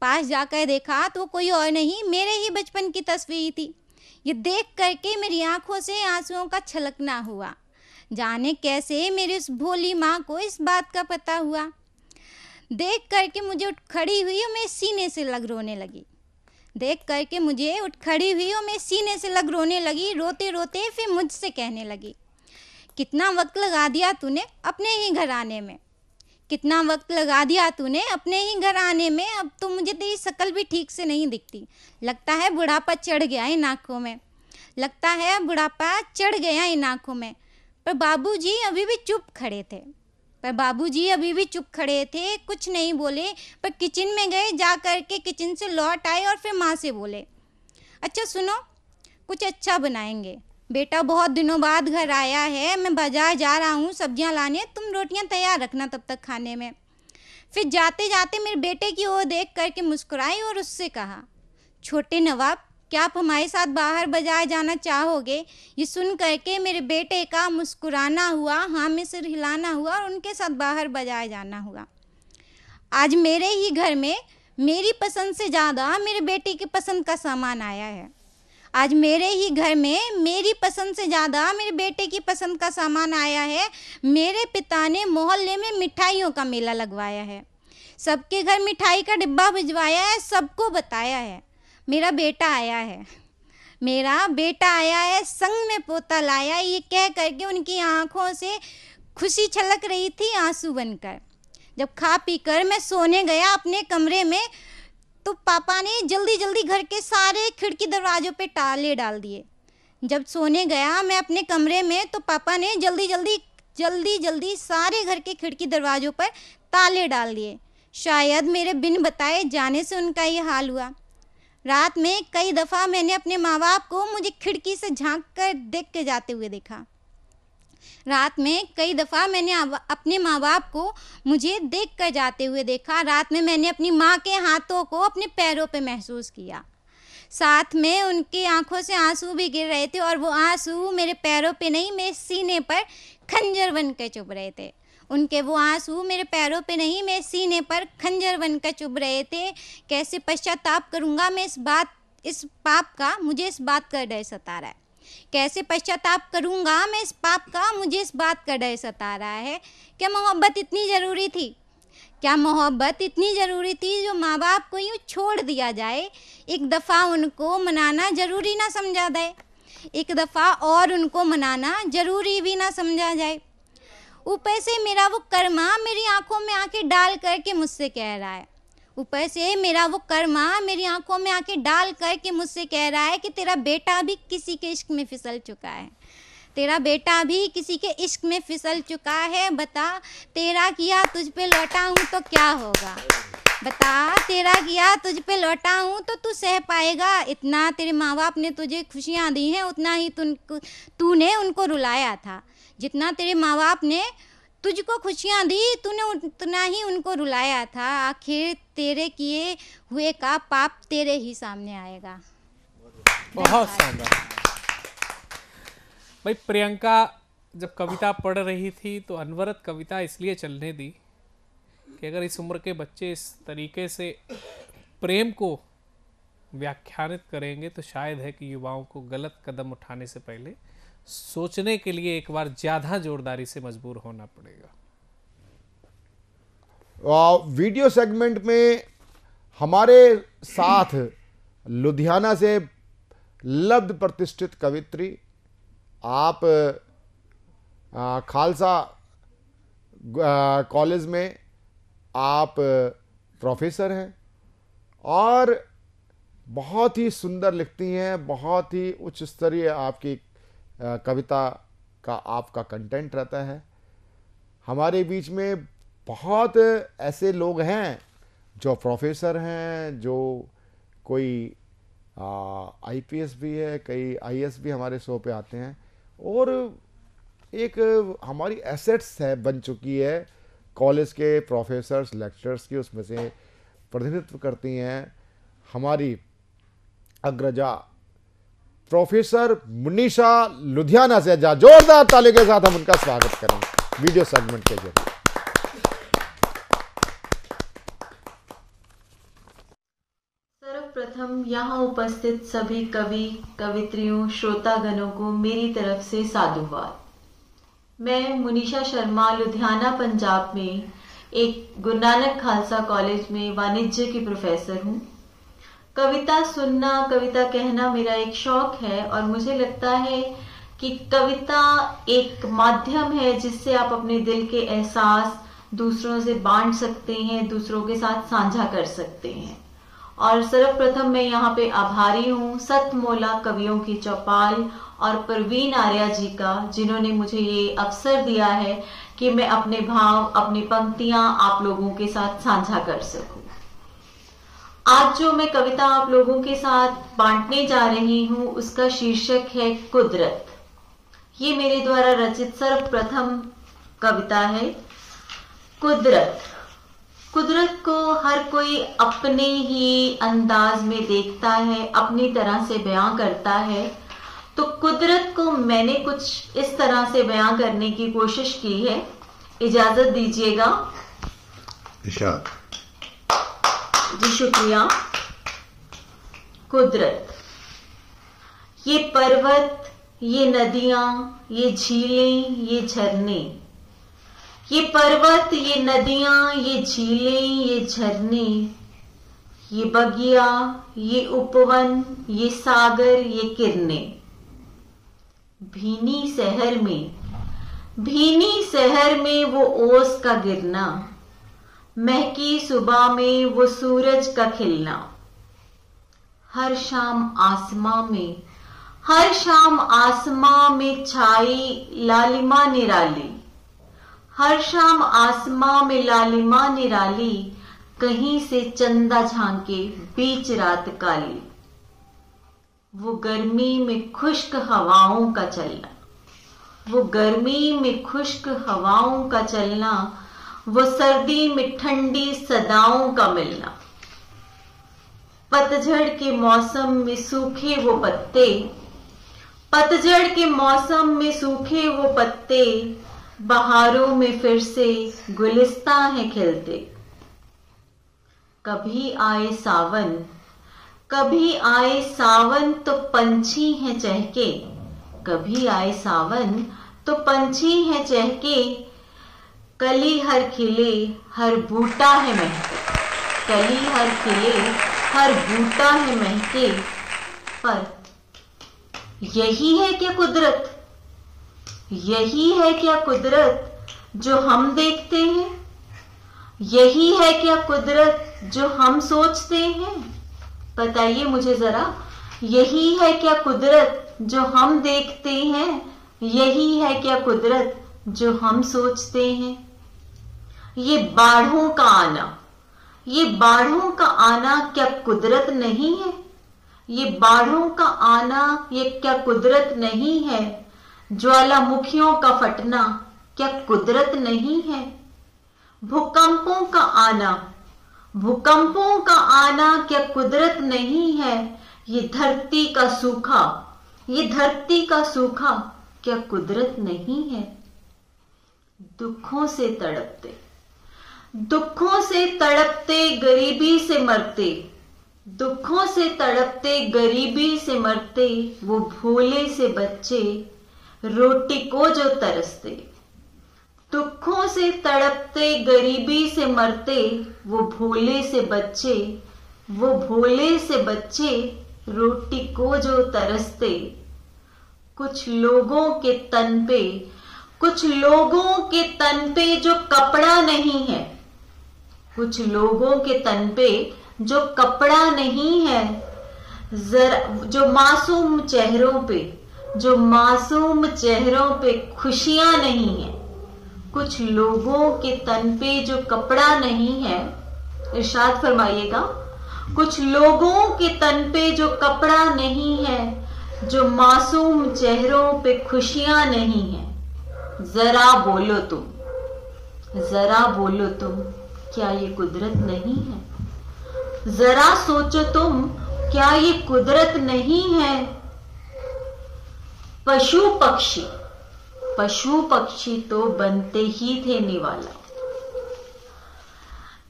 पास जा कर देखा तो कोई और नहीं मेरे ही बचपन की तस्वीर थी ये देख करके मेरी आंखों से आंसुओं का छलकना हुआ जाने कैसे मेरी उस भोली माँ को इस बात का पता हुआ देख करके मुझे उठ खड़ी हुई और मैं सीने से लग रोने लगी देख करके मुझे उठ खड़ी हुई और मैं सीने से लग रोने लगी रोते रोते फिर मुझसे कहने लगी कितना वक्त लगा दिया तूने अपने ही घर आने में कितना वक्त लगा दिया तूने अपने ही घर आने में अब तो मुझे तेरी शक्ल भी ठीक से नहीं दिखती लगता है बुढ़ापा चढ़ गया इन आँखों में लगता है बुढ़ापा चढ़ गया इन आँखों में पर बाबूजी अभी भी चुप खड़े थे पर बाबूजी अभी भी चुप खड़े थे कुछ नहीं बोले पर किचन में गए जा कर के किचन से लौट आए और फिर माँ से बोले अच्छा सुनो कुछ अच्छा बनाएंगे बेटा बहुत दिनों बाद घर आया है मैं बाजार जा रहा हूँ सब्जियाँ लाने तुम रोटियाँ तैयार रखना तब तक खाने में फिर जाते जाते मेरे बेटे की ओर देख करके मुस्कुराई और उससे कहा छोटे नवाब क्या आप हमारे साथ बाहर बाजार जाना चाहोगे ये सुन करके मेरे बेटे का मुस्कुराना हुआ हाँ में सिर हिलाना हुआ और उनके साथ बाहर बाजार जाना हुआ आज मेरे ही घर में मेरी पसंद से ज़्यादा मेरे बेटे की पसंद का सामान आया है आज मेरे ही घर में मेरी पसंद से ज़्यादा मेरे बेटे की पसंद का सामान आया है मेरे पिता ने मोहल्ले में मिठाइयों का मेला लगवाया है सबके घर मिठाई का डिब्बा भिजवाया है सबको बताया है मेरा बेटा आया है मेरा बेटा आया है संग में पोता लाया ये कह करके उनकी आंखों से खुशी छलक रही थी आंसू बनकर जब खा पी कर मैं सोने गया अपने कमरे में तो पापा ने जल्दी जल्दी घर के सारे खिड़की दरवाजों पे टाले डाल दिए जब सोने गया मैं अपने कमरे में तो पापा ने जल्दी जल्दी जल्दी जल्दी सारे घर के खिड़की दरवाजों पर ताले डाल दिए शायद मेरे बिन बताए जाने से उनका ये हाल हुआ रात में कई दफ़ा मैंने अपने माँ बाप को मुझे खिड़की से झांक कर देख के जाते हुए देखा रात में कई दफ़ा मैंने अपने माँ बाप को मुझे देख कर जाते हुए देखा रात में मैंने अपनी माँ के हाथों को अपने पैरों पे महसूस किया साथ में उनकी आंखों से आंसू भी गिर रहे थे और वो आंसू मेरे पैरों पे नहीं मेरे सीने पर खंजर बन कर चुभ रहे थे उनके वो आंसू मेरे पैरों पे नहीं मेरे सीने पर खंजर बनकर चुभ रहे थे कैसे पश्चाताप करूँगा मैं इस बात इस पाप का मुझे इस बात का डर सता रहा है कैसे पश्चाताप करूँगा मैं इस पाप का मुझे इस बात का डर सता रहा है क्या मोहब्बत इतनी ज़रूरी थी क्या मोहब्बत इतनी ज़रूरी थी जो माँ बाप को यूँ छोड़ दिया जाए एक दफ़ा उनको मनाना ज़रूरी ना समझा जाए एक दफ़ा और उनको मनाना ज़रूरी भी ना समझा जाए ऊपर से मेरा वो कर्मा मेरी आंखों में आके डाल करके मुझसे कह रहा है ऊपर से मेरा वो कर्मा मेरी आंखों में आके डाल करके मुझसे कह रहा है कि तेरा बेटा भी किसी के इश्क में फिसल चुका है तेरा बेटा भी किसी के इश्क में फिसल चुका है बता तेरा किया तुझ पे लौटा हूँ तो क्या होगा बता तेरा किया तुझ पे लौटा हूँ तो तू सह पाएगा इतना तेरे माँ बाप ने तुझे खुशियाँ दी हैं उतना ही तूने उनको रुलाया था जितना तेरे माँ बाप ने तुझको खुशियाँ दी तूने उतना ही उनको रुलाया था आखिर तेरे किए हुए का पाप तेरे ही सामने आएगा बहुत शानदार भाई प्रियंका जब कविता पढ़ रही थी तो अनवरत कविता इसलिए चलने दी कि अगर इस उम्र के बच्चे इस तरीके से प्रेम को व्याख्यानित करेंगे तो शायद है कि युवाओं को गलत कदम उठाने से पहले सोचने के लिए एक बार ज़्यादा जोरदारी से मजबूर होना पड़ेगा वीडियो सेगमेंट में हमारे साथ लुधियाना से लब्ध प्रतिष्ठित कवित्री आप खालसा कॉलेज में आप प्रोफेसर हैं और बहुत ही सुंदर लिखती हैं बहुत ही उच्च स्तरीय आपकी कविता का आपका कंटेंट रहता है हमारे बीच में बहुत ऐसे लोग हैं जो प्रोफेसर हैं जो कोई आईपीएस भी है कई आईएएस भी हमारे शो पे आते हैं और एक हमारी एसेट्स है बन चुकी है कॉलेज के प्रोफेसर्स लेक्चरर्स की उसमें से प्रतिनिधित्व करती हैं हमारी अग्रजा प्रोफेसर मुनीषा लुधियाना से जा जोरदार ताली के साथ हम उनका स्वागत करें वीडियो सेगमेंट के जरिए सर्वप्रथम यहाँ उपस्थित सभी कवि कवित्रियों श्रोतागणों को मेरी तरफ से साधुवाद मैं मुनीषा शर्मा लुधियाना पंजाब में एक गुरु नानक खालसा कॉलेज में वाणिज्य की प्रोफेसर हूँ कविता सुनना कविता कहना मेरा एक शौक है और मुझे लगता है कि कविता एक माध्यम है जिससे आप अपने दिल के एहसास दूसरों से बांट सकते हैं दूसरों के साथ साझा कर सकते हैं और सर्वप्रथम मैं यहाँ पे आभारी हूँ सतमोला कवियों की चौपाल और प्रवीण आर्या जी का जिन्होंने मुझे ये अवसर दिया है कि मैं अपने भाव अपनी पंक्तियां आप लोगों के साथ साझा कर सकू आज जो मैं कविता आप लोगों के साथ बांटने जा रही हूँ उसका शीर्षक है कुदरत ये मेरे द्वारा रचित सर्वप्रथम कविता है कुदरत कुदरत को हर कोई अपने ही अंदाज में देखता है अपनी तरह से बयां करता है तो कुदरत को मैंने कुछ इस तरह से बयां करने की कोशिश की है इजाजत दीजिएगा इशारा जी शुक्रिया कुदरत ये पर्वत ये नदियां ये झीलें ये झरने ये पर्वत ये नदियां ये झीलें ये झरने ये बगिया ये उपवन ये सागर ये किरने भीनी शहर में भीनी शहर में वो ओस का गिरना महकी सुबह में वो सूरज का खिलना हर शाम आसमां में हर शाम आसमां में छाई लालिमा निराली हर शाम आसमां में लालिमा निराली कहीं से चंदा झांके बीच रात काली वो गर्मी में खुश्क हवाओं का चलना वो गर्मी में खुश्क हवाओं का चलना वो सर्दी में ठंडी सदाओं का मिलना पतझड़ के मौसम में सूखे वो पत्ते पतझड़ के मौसम में सूखे वो पत्ते बहारों में फिर से गुलिस्ता है खिलते कभी आए सावन कभी आए सावन तो पंछी हैं चहके कभी आए सावन तो पंछी हैं चहके कली हर खिले हर बूटा है महके कली हर खिले हर बूटा है महके पर यही है क्या कुदरत यही है क्या कुदरत जो हम देखते हैं यही है क्या कुदरत जो हम सोचते हैं बताइए मुझे जरा यही है क्या कुदरत जो हम देखते हैं यही है क्या कुदरत जो हम सोचते हैं ये बाढ़ों का आना ये बाढ़ों का आना क्या कुदरत नहीं है ये बाढ़ों का आना ये क्या कुदरत नहीं है ज्वालामुखियों का फटना क्या कुदरत नहीं है भूकंपों का आना भूकंपों का आना क्या कुदरत नहीं है ये धरती का सूखा ये धरती का सूखा क्या कुदरत नहीं है दुखों से तड़पते दुखों से तड़पते गरीबी से मरते दुखों से तड़पते गरीबी से मरते वो भोले से बच्चे रोटी को जो तरसते दुखों से तड़पते गरीबी से मरते वो भोले से बच्चे वो भोले से बच्चे रोटी को जो तरसते कुछ लोगों के तन पे कुछ लोगों के तन पे जो कपड़ा नहीं है कुछ लोगों के तन पे जो कपड़ा नहीं है जरा जो मासूम चेहरों पे जो मासूम चेहरों पे खुशियां नहीं है कुछ लोगों के तन पे जो कपड़ा नहीं है इर्शाद फरमाइएगा कुछ लोगों के तन पे जो कपड़ा नहीं है जो मासूम चेहरों पे खुशियां नहीं है जरा बोलो तुम जरा बोलो तुम क्या ये कुदरत नहीं है जरा सोचो तुम क्या ये कुदरत नहीं है पशु पक्षी पशु पक्षी तो बनते ही थे निवाला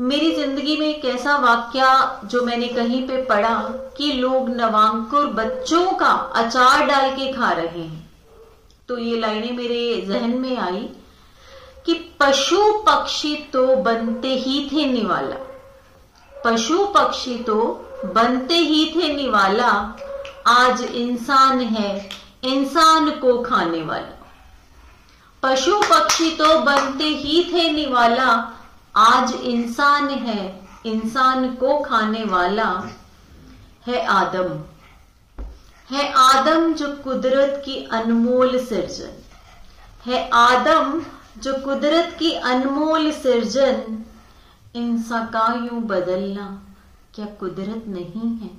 मेरी जिंदगी में एक ऐसा वाक्य जो मैंने कहीं पे पढ़ा कि लोग नवांकुर बच्चों का अचार डाल के खा रहे हैं तो ये लाइनें मेरे जहन में आई कि पशु पक्षी तो बनते ही थे निवाला पशु पक्षी तो बनते ही थे निवाला आज इंसान है इंसान को खाने वाला पशु पक्षी तो बनते ही थे निवाला आज इंसान है इंसान को खाने वाला है आदम है आदम जो कुदरत की अनमोल सृजन है आदम जो कुदरत की अनमोल सृजन इंसान का यूं बदलना क्या कुदरत नहीं है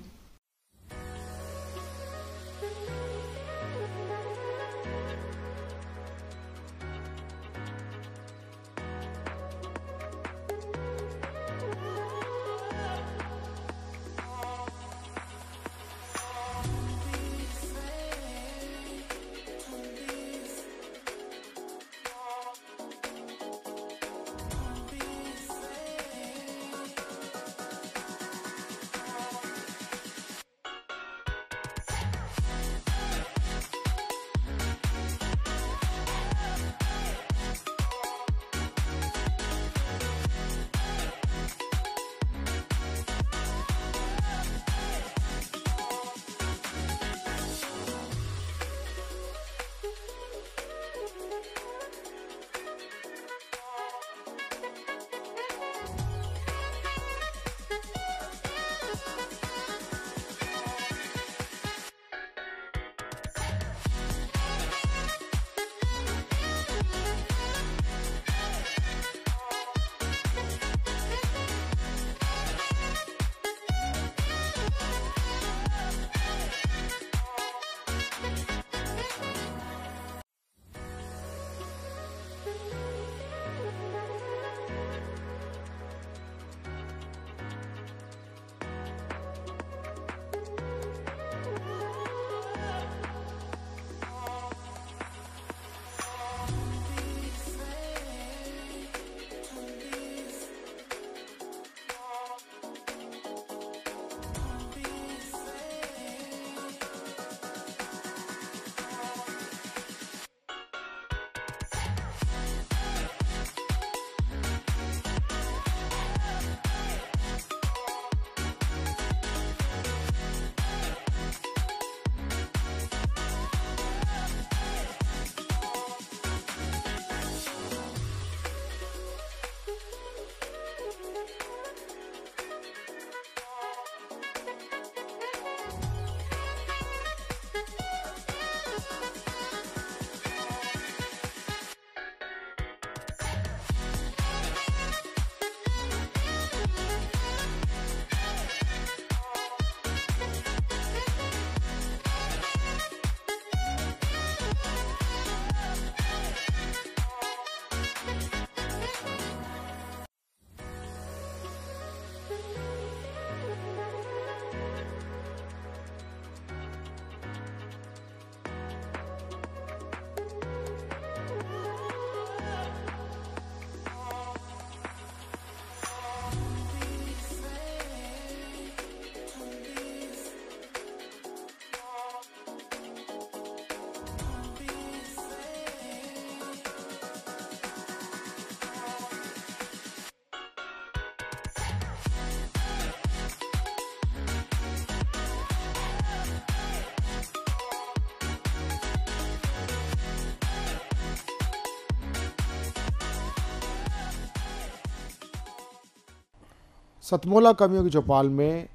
सतमोला कवियों की चौपाल में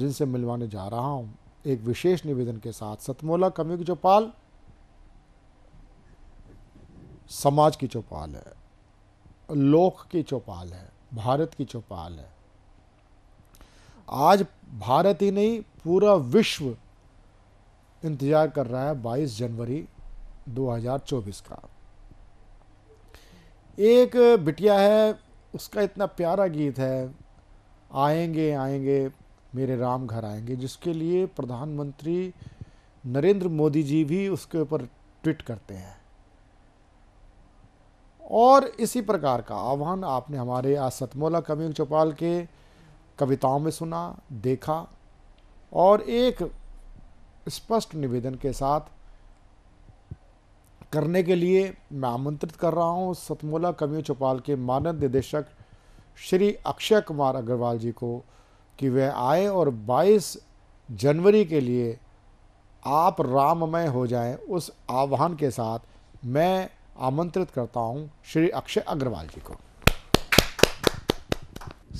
जिनसे मिलवाने जा रहा हूं एक विशेष निवेदन के साथ सतमोला कवियों की चौपाल समाज की चौपाल है लोक की चौपाल है भारत की चौपाल है आज भारत ही नहीं पूरा विश्व इंतजार कर रहा है 22 जनवरी 2024 का एक बिटिया है उसका इतना प्यारा गीत है आएंगे आएंगे मेरे राम घर आएंगे जिसके लिए प्रधानमंत्री नरेंद्र मोदी जी भी उसके ऊपर ट्वीट करते हैं और इसी प्रकार का आह्वान आपने हमारे आज सतमोला कमील चौपाल के कविताओं में सुना देखा और एक स्पष्ट निवेदन के साथ करने के लिए मैं आमंत्रित कर रहा हूँ सतमोला कमियों चौपाल के मानद निदेशक श्री अक्षय कुमार अग्रवाल जी को कि वह आए और 22 जनवरी के लिए आप राममय हो जाएं उस आह्वान के साथ मैं आमंत्रित करता हूँ श्री अक्षय अग्रवाल जी को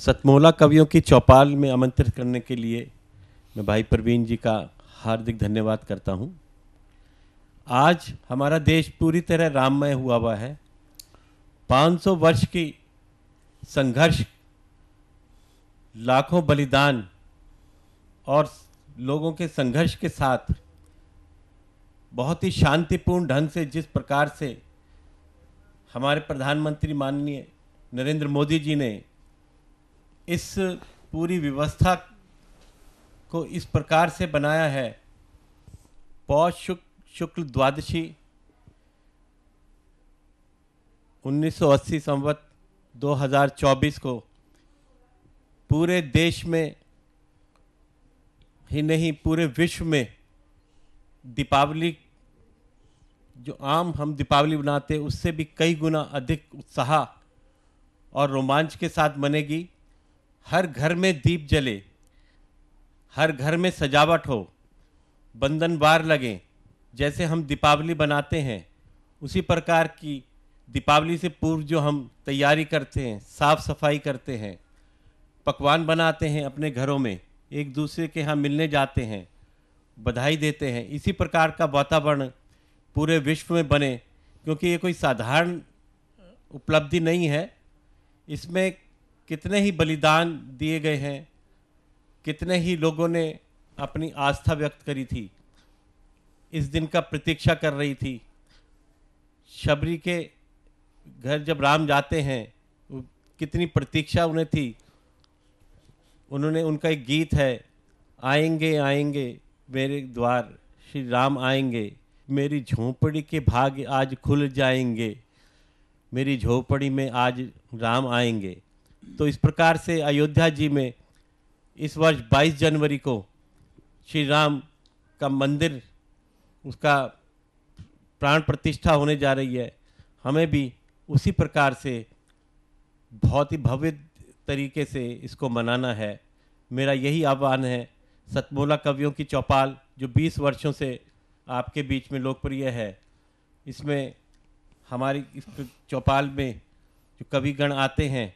सतमोला कवियों की चौपाल में आमंत्रित करने के लिए मैं भाई प्रवीण जी का हार्दिक धन्यवाद करता हूँ आज हमारा देश पूरी तरह राममय हुआ हुआ है 500 वर्ष की संघर्ष लाखों बलिदान और लोगों के संघर्ष के साथ बहुत ही शांतिपूर्ण ढंग से जिस प्रकार से हमारे प्रधानमंत्री माननीय नरेंद्र मोदी जी ने इस पूरी व्यवस्था को इस प्रकार से बनाया है पौष शुक्ल शुक्ल द्वादशी 1980 संवत दो को पूरे देश में ही नहीं पूरे विश्व में दीपावली जो आम हम दीपावली बनाते हैं उससे भी कई गुना अधिक उत्साह और रोमांच के साथ मनेगी हर घर में दीप जले हर घर में सजावट हो बंधन बार लगें जैसे हम दीपावली बनाते हैं उसी प्रकार की दीपावली से पूर्व जो हम तैयारी करते हैं साफ़ सफाई करते हैं पकवान बनाते हैं अपने घरों में एक दूसरे के यहाँ मिलने जाते हैं बधाई देते हैं इसी प्रकार का वातावरण पूरे विश्व में बने क्योंकि ये कोई साधारण उपलब्धि नहीं है इसमें कितने ही बलिदान दिए गए हैं कितने ही लोगों ने अपनी आस्था व्यक्त करी थी इस दिन का प्रतीक्षा कर रही थी शबरी के घर जब राम जाते हैं कितनी प्रतीक्षा उन्हें थी उन्होंने उनका एक गीत है आएंगे आएंगे मेरे द्वार श्री राम आएंगे मेरी झोपड़ी के भाग आज खुल जाएंगे मेरी झोपड़ी में आज राम आएंगे तो इस प्रकार से अयोध्या जी में इस वर्ष 22 जनवरी को श्री राम का मंदिर उसका प्राण प्रतिष्ठा होने जा रही है हमें भी उसी प्रकार से बहुत ही भव्य तरीके से इसको मनाना है मेरा यही आह्वान है सतमोला कवियों की चौपाल जो 20 वर्षों से आपके बीच में लोकप्रिय है इसमें हमारी इस चौपाल में जो कविगण आते हैं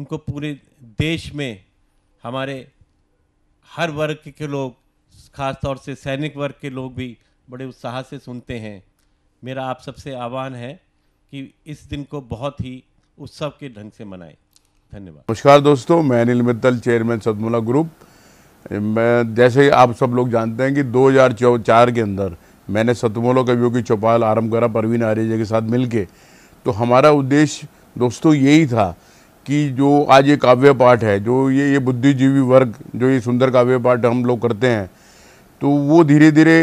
उनको पूरे देश में हमारे हर वर्ग के लोग ख़ास तौर से सैनिक वर्ग के लोग भी बड़े उत्साह से सुनते हैं मेरा आप सबसे आह्वान है कि इस दिन को बहुत ही उत्सव के ढंग से मनाएं धन्यवाद नमस्कार दोस्तों मैं अनिल मित्तल चेयरमैन सदमुला ग्रुप मैं जैसे आप सब लोग जानते हैं कि 2004 के अंदर मैंने सतमोलो कवियों की चौपाल आरम्भ करा परवीन जी के साथ मिलके तो हमारा उद्देश्य दोस्तों यही था कि जो आज ये काव्य पाठ है जो ये ये बुद्धिजीवी वर्ग जो ये सुंदर काव्य पाठ हम लोग करते हैं तो वो धीरे धीरे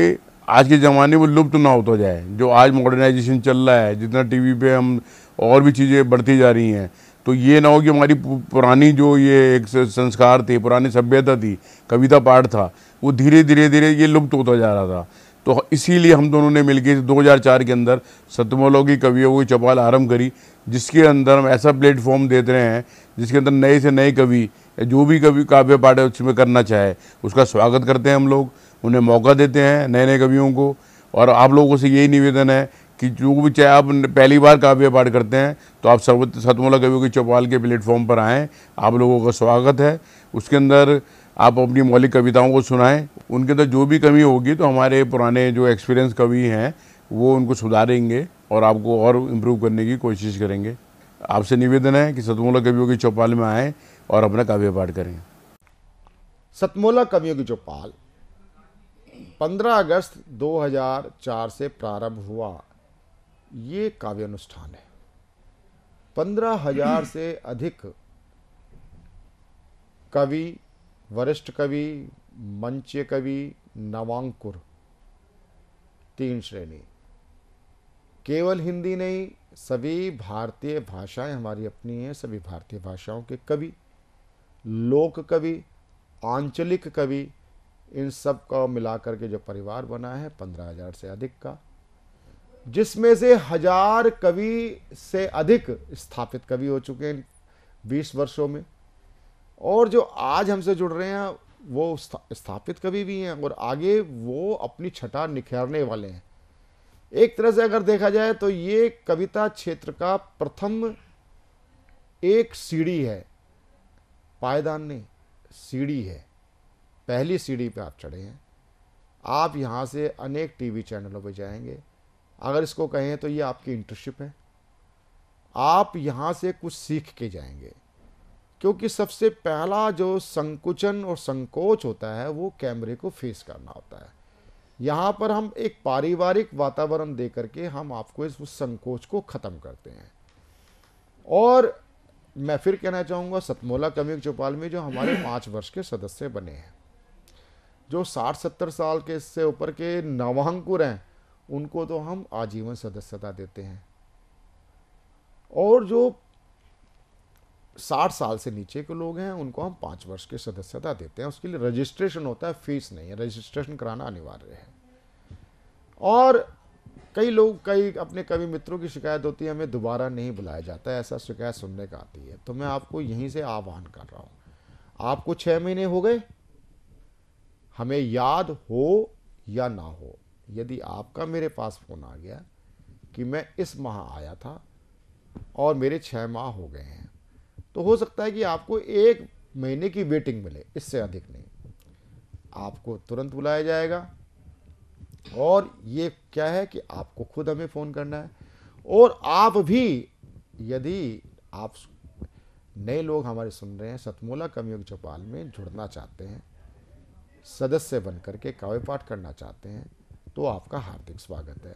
आज के ज़माने में लुप्त ना होता जाए जो आज मॉडर्नाइजेशन चल रहा है जितना टीवी पे हम और भी चीज़ें बढ़ती जा रही हैं तो ये ना हो कि हमारी पुरानी जो ये एक संस्कार थे पुरानी सभ्यता थी कविता पाठ था वो धीरे धीरे धीरे ये लुप्त होता जा रहा था तो इसीलिए हम दोनों ने मिलकर दो के अंदर सतमोलो की कवियों की चपाल आरंभ करी जिसके अंदर हम ऐसा प्लेटफॉर्म देते रहे हैं जिसके अंदर नए से नए कवि जो भी कवि काव्य पाठ उसमें करना चाहे उसका स्वागत करते हैं हम लोग उन्हें मौका देते हैं नए नए कवियों को और आप लोगों से यही निवेदन है कि जो भी चाहे आप पहली बार काव्य पाठ करते हैं तो आप सर्व सतमोला कवियों के चौपाल के प्लेटफॉर्म पर आएँ आप लोगों का स्वागत है उसके अंदर आप अपनी मौलिक कविताओं को सुनाएं उनके अंदर जो भी कमी होगी तो हमारे पुराने जो एक्सपीरियंस कवि हैं वो उनको सुधारेंगे और आपको और इम्प्रूव करने की कोशिश करेंगे आपसे निवेदन है कि सतमोला कवियों के चौपाल में आएँ और अपना काव्य पाठ करें सतमोला कवियों की चौपाल 15 अगस्त 2004 से प्रारंभ हुआ ये काव्यानुष्ठान है पंद्रह हजार से अधिक कवि वरिष्ठ कवि मंच कवि नवांकुर तीन श्रेणी केवल हिंदी नहीं सभी भारतीय भाषाएं हमारी अपनी हैं सभी भारतीय भाषाओं के कवि लोक कवि आंचलिक कवि इन सब का मिलाकर के जो परिवार बना है पंद्रह हजार से अधिक का जिसमें से हजार कवि से अधिक स्थापित कवि हो चुके हैं बीस वर्षों में और जो आज हमसे जुड़ रहे हैं वो स्था, स्थापित कवि भी हैं और आगे वो अपनी छटा निखारने वाले हैं एक तरह से अगर देखा जाए तो ये कविता क्षेत्र का प्रथम एक सीढ़ी है पायदान नहीं सीढ़ी है पहली सीढ़ी पे आप चढ़े हैं आप यहाँ से अनेक टीवी चैनलों पे जाएंगे अगर इसको कहें तो ये आपकी इंटर्नशिप है आप यहाँ से कुछ सीख के जाएंगे क्योंकि सबसे पहला जो संकुचन और संकोच होता है वो कैमरे को फेस करना होता है यहाँ पर हम एक पारिवारिक वातावरण दे करके हम आपको इस संकोच को ख़त्म करते हैं और मैं फिर कहना चाहूँगा सतमोला कमिक चौपाल में जो हमारे पाँच वर्ष के सदस्य बने हैं जो साठ सत्तर साल के इससे ऊपर के नवांकुर हैं उनको तो हम आजीवन सदस्यता देते हैं और जो साठ साल से नीचे के लोग हैं उनको हम पाँच वर्ष की सदस्यता देते हैं उसके लिए रजिस्ट्रेशन होता है फीस नहीं है रजिस्ट्रेशन कराना अनिवार्य है और कई लोग कई अपने कवि मित्रों की शिकायत होती है हमें दोबारा नहीं बुलाया जाता है ऐसा शिकायत सुनने का आती है तो मैं आपको यहीं से आह्वान कर रहा हूँ आपको छः महीने हो गए हमें याद हो या ना हो यदि आपका मेरे पास फ़ोन आ गया कि मैं इस माह आया था और मेरे छः माह हो गए हैं तो हो सकता है कि आपको एक महीने की वेटिंग मिले इससे अधिक नहीं आपको तुरंत बुलाया जाएगा और ये क्या है कि आपको खुद हमें फ़ोन करना है और आप भी यदि आप नए लोग हमारे सुन रहे हैं सतमोला कमयोग चौपाल में जुड़ना चाहते हैं सदस्य बन करके काव्य पाठ करना चाहते हैं तो आपका हार्दिक स्वागत है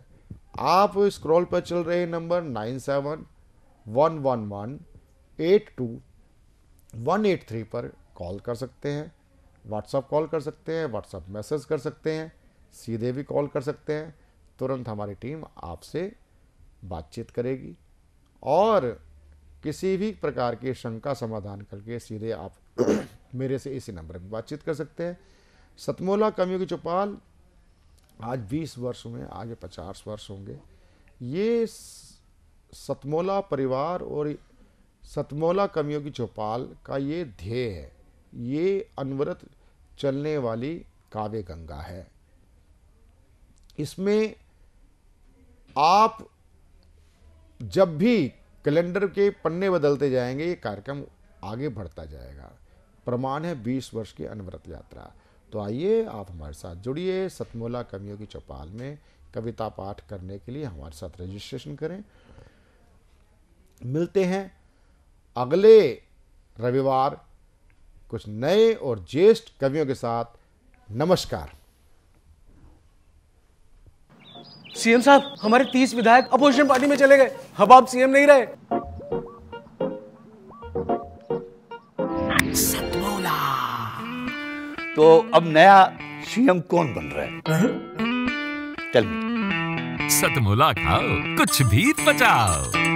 आप स्क्रॉल पर चल रहे number nine seven one one one eight two one eight three पर कॉल कर सकते हैं व्हाट्सअप कॉल कर सकते हैं व्हाट्सअप मैसेज कर सकते हैं सीधे भी कॉल कर सकते हैं तुरंत हमारी टीम आपसे बातचीत करेगी और किसी भी प्रकार की शंका समाधान करके सीधे आप *clears throat* मेरे से इसी नंबर पर बातचीत कर सकते हैं सतमोला की चौपाल आज 20 वर्ष हुए आगे 50 वर्ष होंगे ये सतमोला परिवार और सतमोला कमयोगी चौपाल का ये ध्येय है ये अनवरत चलने वाली काव्य गंगा है इसमें आप जब भी कैलेंडर के पन्ने बदलते जाएंगे ये कार्यक्रम आगे बढ़ता जाएगा प्रमाण है 20 वर्ष की अनवरत यात्रा तो आइए आप हमारे साथ जुड़िए सतमोला कवियों की चौपाल में कविता पाठ करने के लिए हमारे साथ रजिस्ट्रेशन करें मिलते हैं अगले रविवार कुछ नए और ज्येष्ठ कवियों के साथ नमस्कार सीएम साहब हमारे तीस विधायक अपोजिशन पार्टी में चले गए अब आप सीएम नहीं रहे तो अब नया सीएम कौन बन रहा है चल uh-huh. सतमुला खाओ कुछ भी तो बचाओ